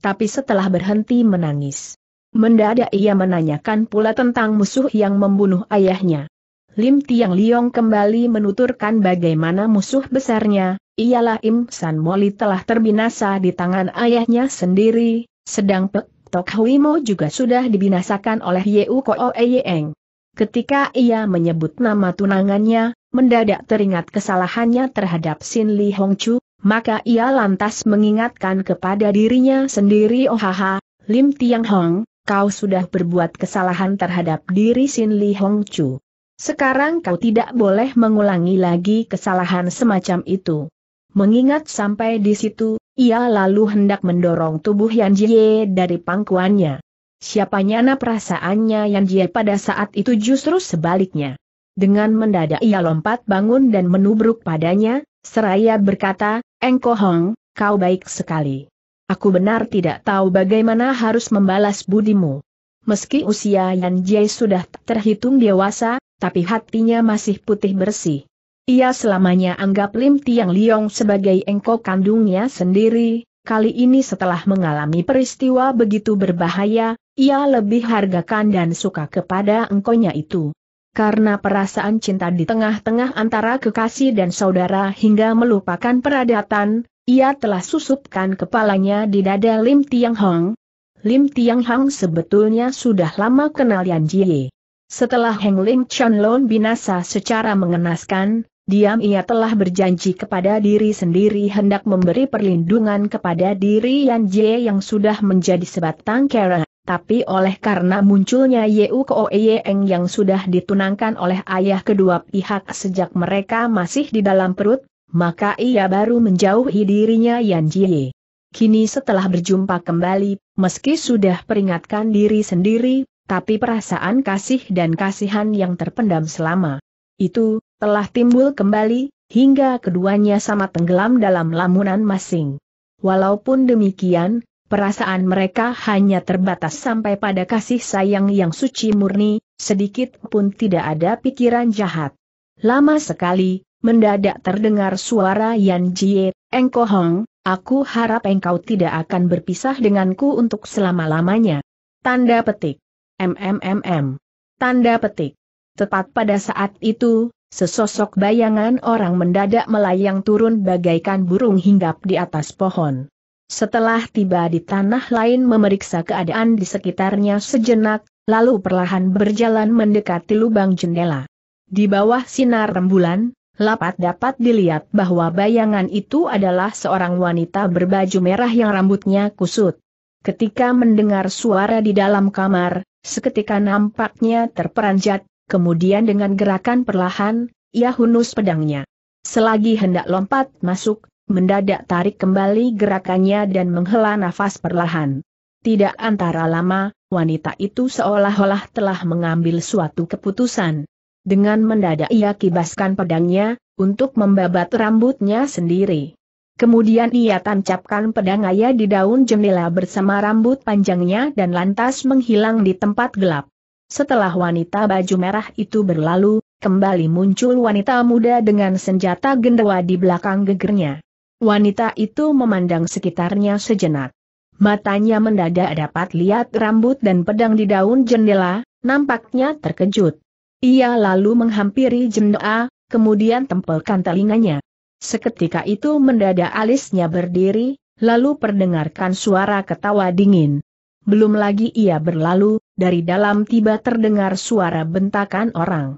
Speaker 1: tapi setelah berhenti menangis Mendadak ia menanyakan pula tentang musuh yang membunuh ayahnya. Lim Tiang Liong kembali menuturkan bagaimana musuh besarnya, ialah Im San Moli telah terbinasa di tangan ayahnya sendiri, sedang Pek Tok Hui Mo juga sudah dibinasakan oleh Yeu Ko Eyeng. Ketika ia menyebut nama tunangannya, mendadak teringat kesalahannya terhadap Sin Li Hong Chu, maka ia lantas mengingatkan kepada dirinya sendiri oh haha, Lim Tiang Hong, kau sudah berbuat kesalahan terhadap diri Sin Li Hong Chu. Sekarang kau tidak boleh mengulangi lagi kesalahan semacam itu. Mengingat sampai di situ, ia lalu hendak mendorong tubuh Yan Jie dari pangkuannya. Siapa nyana perasaannya Yan Jie pada saat itu justru sebaliknya. Dengan mendadak ia lompat bangun dan menubruk padanya, seraya berkata, Engko Hong, kau baik sekali. Aku benar tidak tahu bagaimana harus membalas budimu. Meski usia Yan Jie sudah terhitung dewasa, tapi hatinya masih putih bersih. Ia selamanya anggap Lim Tiang Liong sebagai engkau kandungnya sendiri, kali ini setelah mengalami peristiwa begitu berbahaya, ia lebih hargakan dan suka kepada engkonya itu. Karena perasaan cinta di tengah-tengah antara kekasih dan saudara hingga melupakan peradatan, ia telah susupkan kepalanya di dada Lim Tiang Hong. Lim Tiang Hong sebetulnya sudah lama kenal Yan Jie. Setelah Heng Lim Chon Lon binasa secara mengenaskan, diam ia telah berjanji kepada diri sendiri hendak memberi perlindungan kepada diri Yan Jie yang sudah menjadi sebatang kera. Tapi oleh karena munculnya Yeu Ko Yeeng yang sudah ditunangkan oleh ayah kedua pihak sejak mereka masih di dalam perut, maka ia baru menjauhi dirinya Yan Jie. Kini setelah berjumpa kembali, meski sudah peringatkan diri sendiri, tapi perasaan kasih dan kasihan yang terpendam selama itu, telah timbul kembali, hingga keduanya sama tenggelam dalam lamunan masing. Walaupun demikian, Perasaan mereka hanya terbatas sampai pada kasih sayang yang suci murni, sedikit pun tidak ada pikiran jahat. Lama sekali, mendadak terdengar suara Yan Jie, Engko Hong, aku harap engkau tidak akan berpisah denganku untuk selama-lamanya. Tanda petik. MMMM. Tanda petik. Tepat pada saat itu, sesosok bayangan orang mendadak melayang turun bagaikan burung hinggap di atas pohon. Setelah tiba di tanah lain memeriksa keadaan di sekitarnya sejenak, lalu perlahan berjalan mendekati lubang jendela. Di bawah sinar rembulan, Lapat dapat dilihat bahwa bayangan itu adalah seorang wanita berbaju merah yang rambutnya kusut. Ketika mendengar suara di dalam kamar, seketika nampaknya terperanjat, kemudian dengan gerakan perlahan, ia hunus pedangnya. Selagi hendak lompat masuk, mendadak tarik kembali gerakannya dan menghela nafas perlahan. Tidak antara lama, wanita itu seolah-olah telah mengambil suatu keputusan. Dengan mendadak ia kibaskan pedangnya, untuk membabat rambutnya sendiri. Kemudian ia tancapkan pedang ayah di daun jendela bersama rambut panjangnya dan lantas menghilang di tempat gelap. Setelah wanita baju merah itu berlalu, kembali muncul wanita muda dengan senjata gendawa di belakang gegernya. Wanita itu memandang sekitarnya sejenak. Matanya mendadak dapat lihat rambut dan pedang di daun jendela, nampaknya terkejut. Ia lalu menghampiri jendela, kemudian tempelkan telinganya. Seketika itu mendadak alisnya berdiri, lalu perdengarkan suara ketawa dingin. Belum lagi ia berlalu, dari dalam tiba terdengar suara bentakan orang.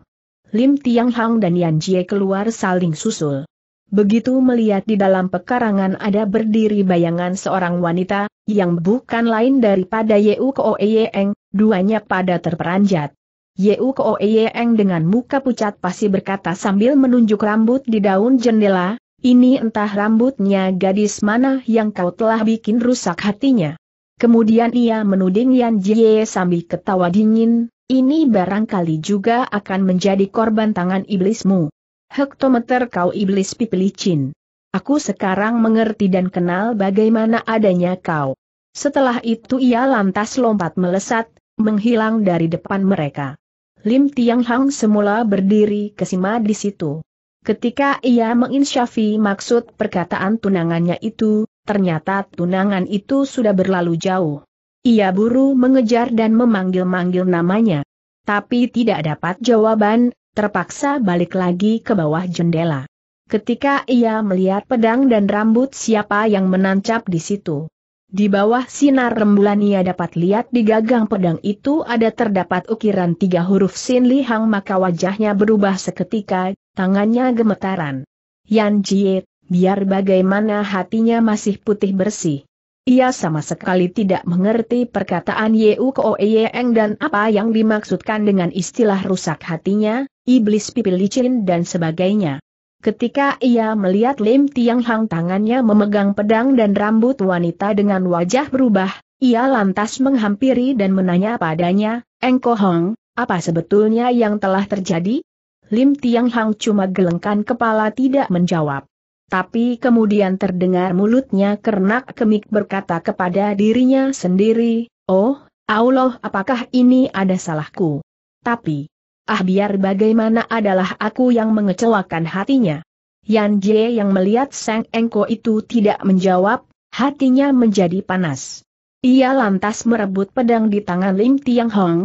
Speaker 1: Lim Tiang Hang dan Yan Jie keluar saling susul. Begitu melihat di dalam pekarangan ada berdiri bayangan seorang wanita, yang bukan lain daripada Yeu Yeeng, duanya pada terperanjat. Yeu Koe dengan muka pucat pasti berkata sambil menunjuk rambut di daun jendela, ini entah rambutnya gadis mana yang kau telah bikin rusak hatinya. Kemudian ia menuding Yan Jie sambil ketawa dingin, ini barangkali juga akan menjadi korban tangan iblismu. Hektometer kau iblis pipelicin. Aku sekarang mengerti dan kenal bagaimana adanya kau. Setelah itu ia lantas lompat melesat, menghilang dari depan mereka. Lim Tiang Hang semula berdiri kesima di situ. Ketika ia menginsyafi maksud perkataan tunangannya itu, ternyata tunangan itu sudah berlalu jauh. Ia buru mengejar dan memanggil-manggil namanya. Tapi tidak dapat jawaban, terpaksa balik lagi ke bawah jendela. Ketika ia melihat pedang dan rambut siapa yang menancap di situ. Di bawah sinar rembulan ia dapat lihat di gagang pedang itu ada terdapat ukiran tiga huruf Sin Li Hang maka wajahnya berubah seketika, tangannya gemetaran. Yan Jie, biar bagaimana hatinya masih putih bersih. Ia sama sekali tidak mengerti perkataan Yeu Koeyeng dan apa yang dimaksudkan dengan istilah rusak hatinya, iblis pipil licin dan sebagainya. Ketika ia melihat Lim Tiang Hang tangannya memegang pedang dan rambut wanita dengan wajah berubah, ia lantas menghampiri dan menanya padanya, Engko Hong, apa sebetulnya yang telah terjadi? Lim Tiang Hang cuma gelengkan kepala tidak menjawab. Tapi kemudian terdengar mulutnya kernak kemik berkata kepada dirinya sendiri, Oh, Allah apakah ini ada salahku? Tapi, ah biar bagaimana adalah aku yang mengecewakan hatinya. Yan Jie yang melihat Sang Engko itu tidak menjawab, hatinya menjadi panas. Ia lantas merebut pedang di tangan Lim Tiang Hong.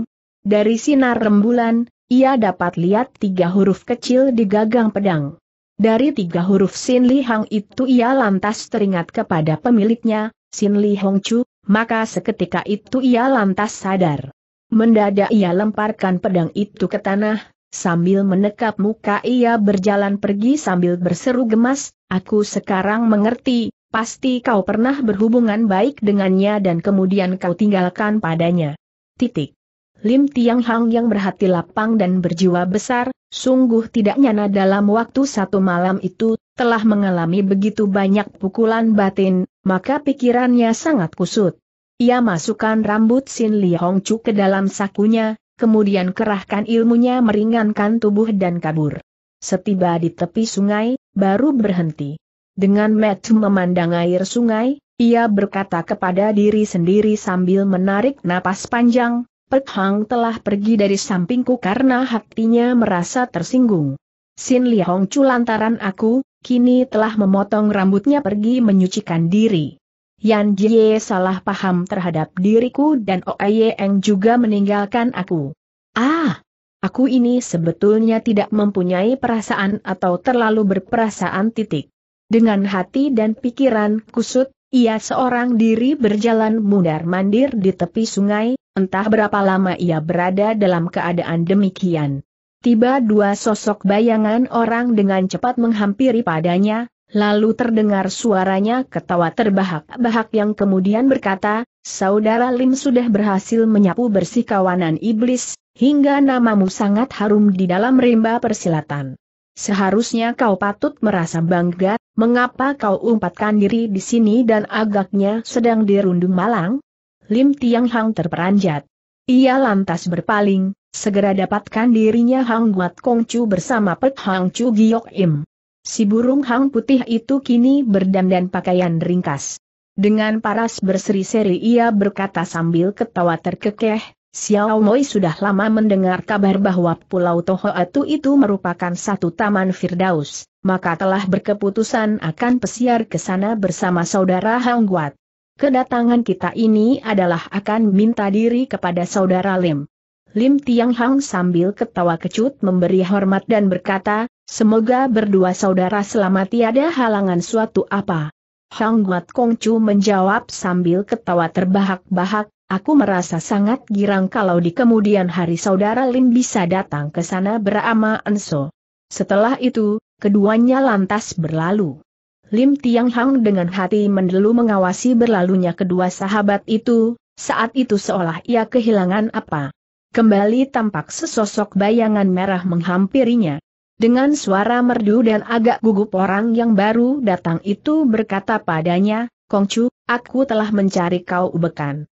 Speaker 1: Dari sinar rembulan, ia dapat lihat tiga huruf kecil di gagang pedang. Dari tiga huruf Sin Li Hang itu ia lantas teringat kepada pemiliknya, Sin Li Hong Chu, maka seketika itu ia lantas sadar. Mendadak ia lemparkan pedang itu ke tanah, sambil menekap muka ia berjalan pergi sambil berseru gemas, aku sekarang mengerti, pasti kau pernah berhubungan baik dengannya dan kemudian kau tinggalkan padanya. Titik. Lim Tiang Hang yang berhati lapang dan berjiwa besar, sungguh tidak nyana dalam waktu satu malam itu, telah mengalami begitu banyak pukulan batin, maka pikirannya sangat kusut. Ia masukkan rambut Sin Li Hong Chu ke dalam sakunya, kemudian kerahkan ilmunya meringankan tubuh dan kabur. Setiba di tepi sungai, baru berhenti. Dengan metu memandang air sungai, ia berkata kepada diri sendiri sambil menarik napas panjang, Pek Hang telah pergi dari sampingku karena hatinya merasa tersinggung. Sin Li Hong Chu lantaran aku, kini telah memotong rambutnya pergi menyucikan diri. Yan Jie salah paham terhadap diriku dan Oe juga meninggalkan aku. Ah, aku ini sebetulnya tidak mempunyai perasaan atau terlalu berperasaan titik. Dengan hati dan pikiran kusut, ia seorang diri berjalan mundar-mandir di tepi sungai, entah berapa lama ia berada dalam keadaan demikian. Tiba dua sosok bayangan orang dengan cepat menghampiri padanya, Lalu terdengar suaranya ketawa terbahak-bahak yang kemudian berkata, Saudara Lim sudah berhasil menyapu bersih kawanan iblis, hingga namamu sangat harum di dalam rimba persilatan. Seharusnya kau patut merasa bangga, mengapa kau umpatkan diri di sini dan agaknya sedang dirundung malang? Lim Tiang Hang terperanjat. Ia lantas berpaling, segera dapatkan dirinya Hang Guat Kong Kongcu bersama Pek Hang Chu Giok Im. Si burung hang putih itu kini berdandan pakaian ringkas. Dengan paras berseri-seri ia berkata sambil ketawa terkekeh, Xiao Moi sudah lama mendengar kabar bahwa Pulau Tohoatu itu merupakan satu taman Firdaus, maka telah berkeputusan akan pesiar ke sana bersama saudara Hang Guat. Kedatangan kita ini adalah akan minta diri kepada saudara Lim. Lim Tiang Hang sambil ketawa kecut memberi hormat dan berkata, Semoga berdua saudara selamat tiada halangan suatu apa. Hang Guat Kongcu menjawab sambil ketawa terbahak-bahak, aku merasa sangat girang kalau di kemudian hari saudara Lin bisa datang ke sana berama Enso. Setelah itu, keduanya lantas berlalu. Lim Tiang Hang dengan hati mendelu mengawasi berlalunya kedua sahabat itu, saat itu seolah ia kehilangan apa. Kembali tampak sesosok bayangan merah menghampirinya. Dengan suara merdu dan agak gugup orang yang baru datang itu berkata padanya, Kongcu, aku telah mencari kau ubekan.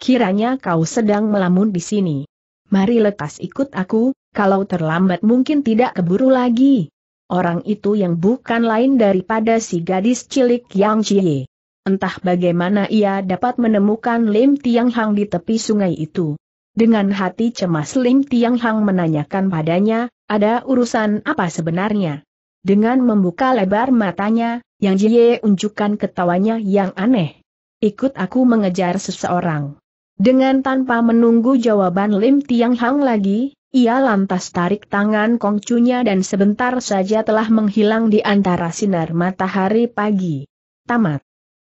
Speaker 1: Kiranya kau sedang melamun di sini. Mari lekas ikut aku, kalau terlambat mungkin tidak keburu lagi. Orang itu yang bukan lain daripada si gadis cilik Yang Chie. Entah bagaimana ia dapat menemukan Lim Tiang Hang di tepi sungai itu. Dengan hati cemas Lim Tiang Hang menanyakan padanya, ada urusan apa sebenarnya? Dengan membuka lebar matanya, Yang Jie unjukkan ketawanya yang aneh. Ikut aku mengejar seseorang. Dengan tanpa menunggu jawaban Lim Tiang Hang lagi, ia lantas tarik tangan kongcunya dan sebentar saja telah menghilang di antara sinar matahari pagi. Tamat.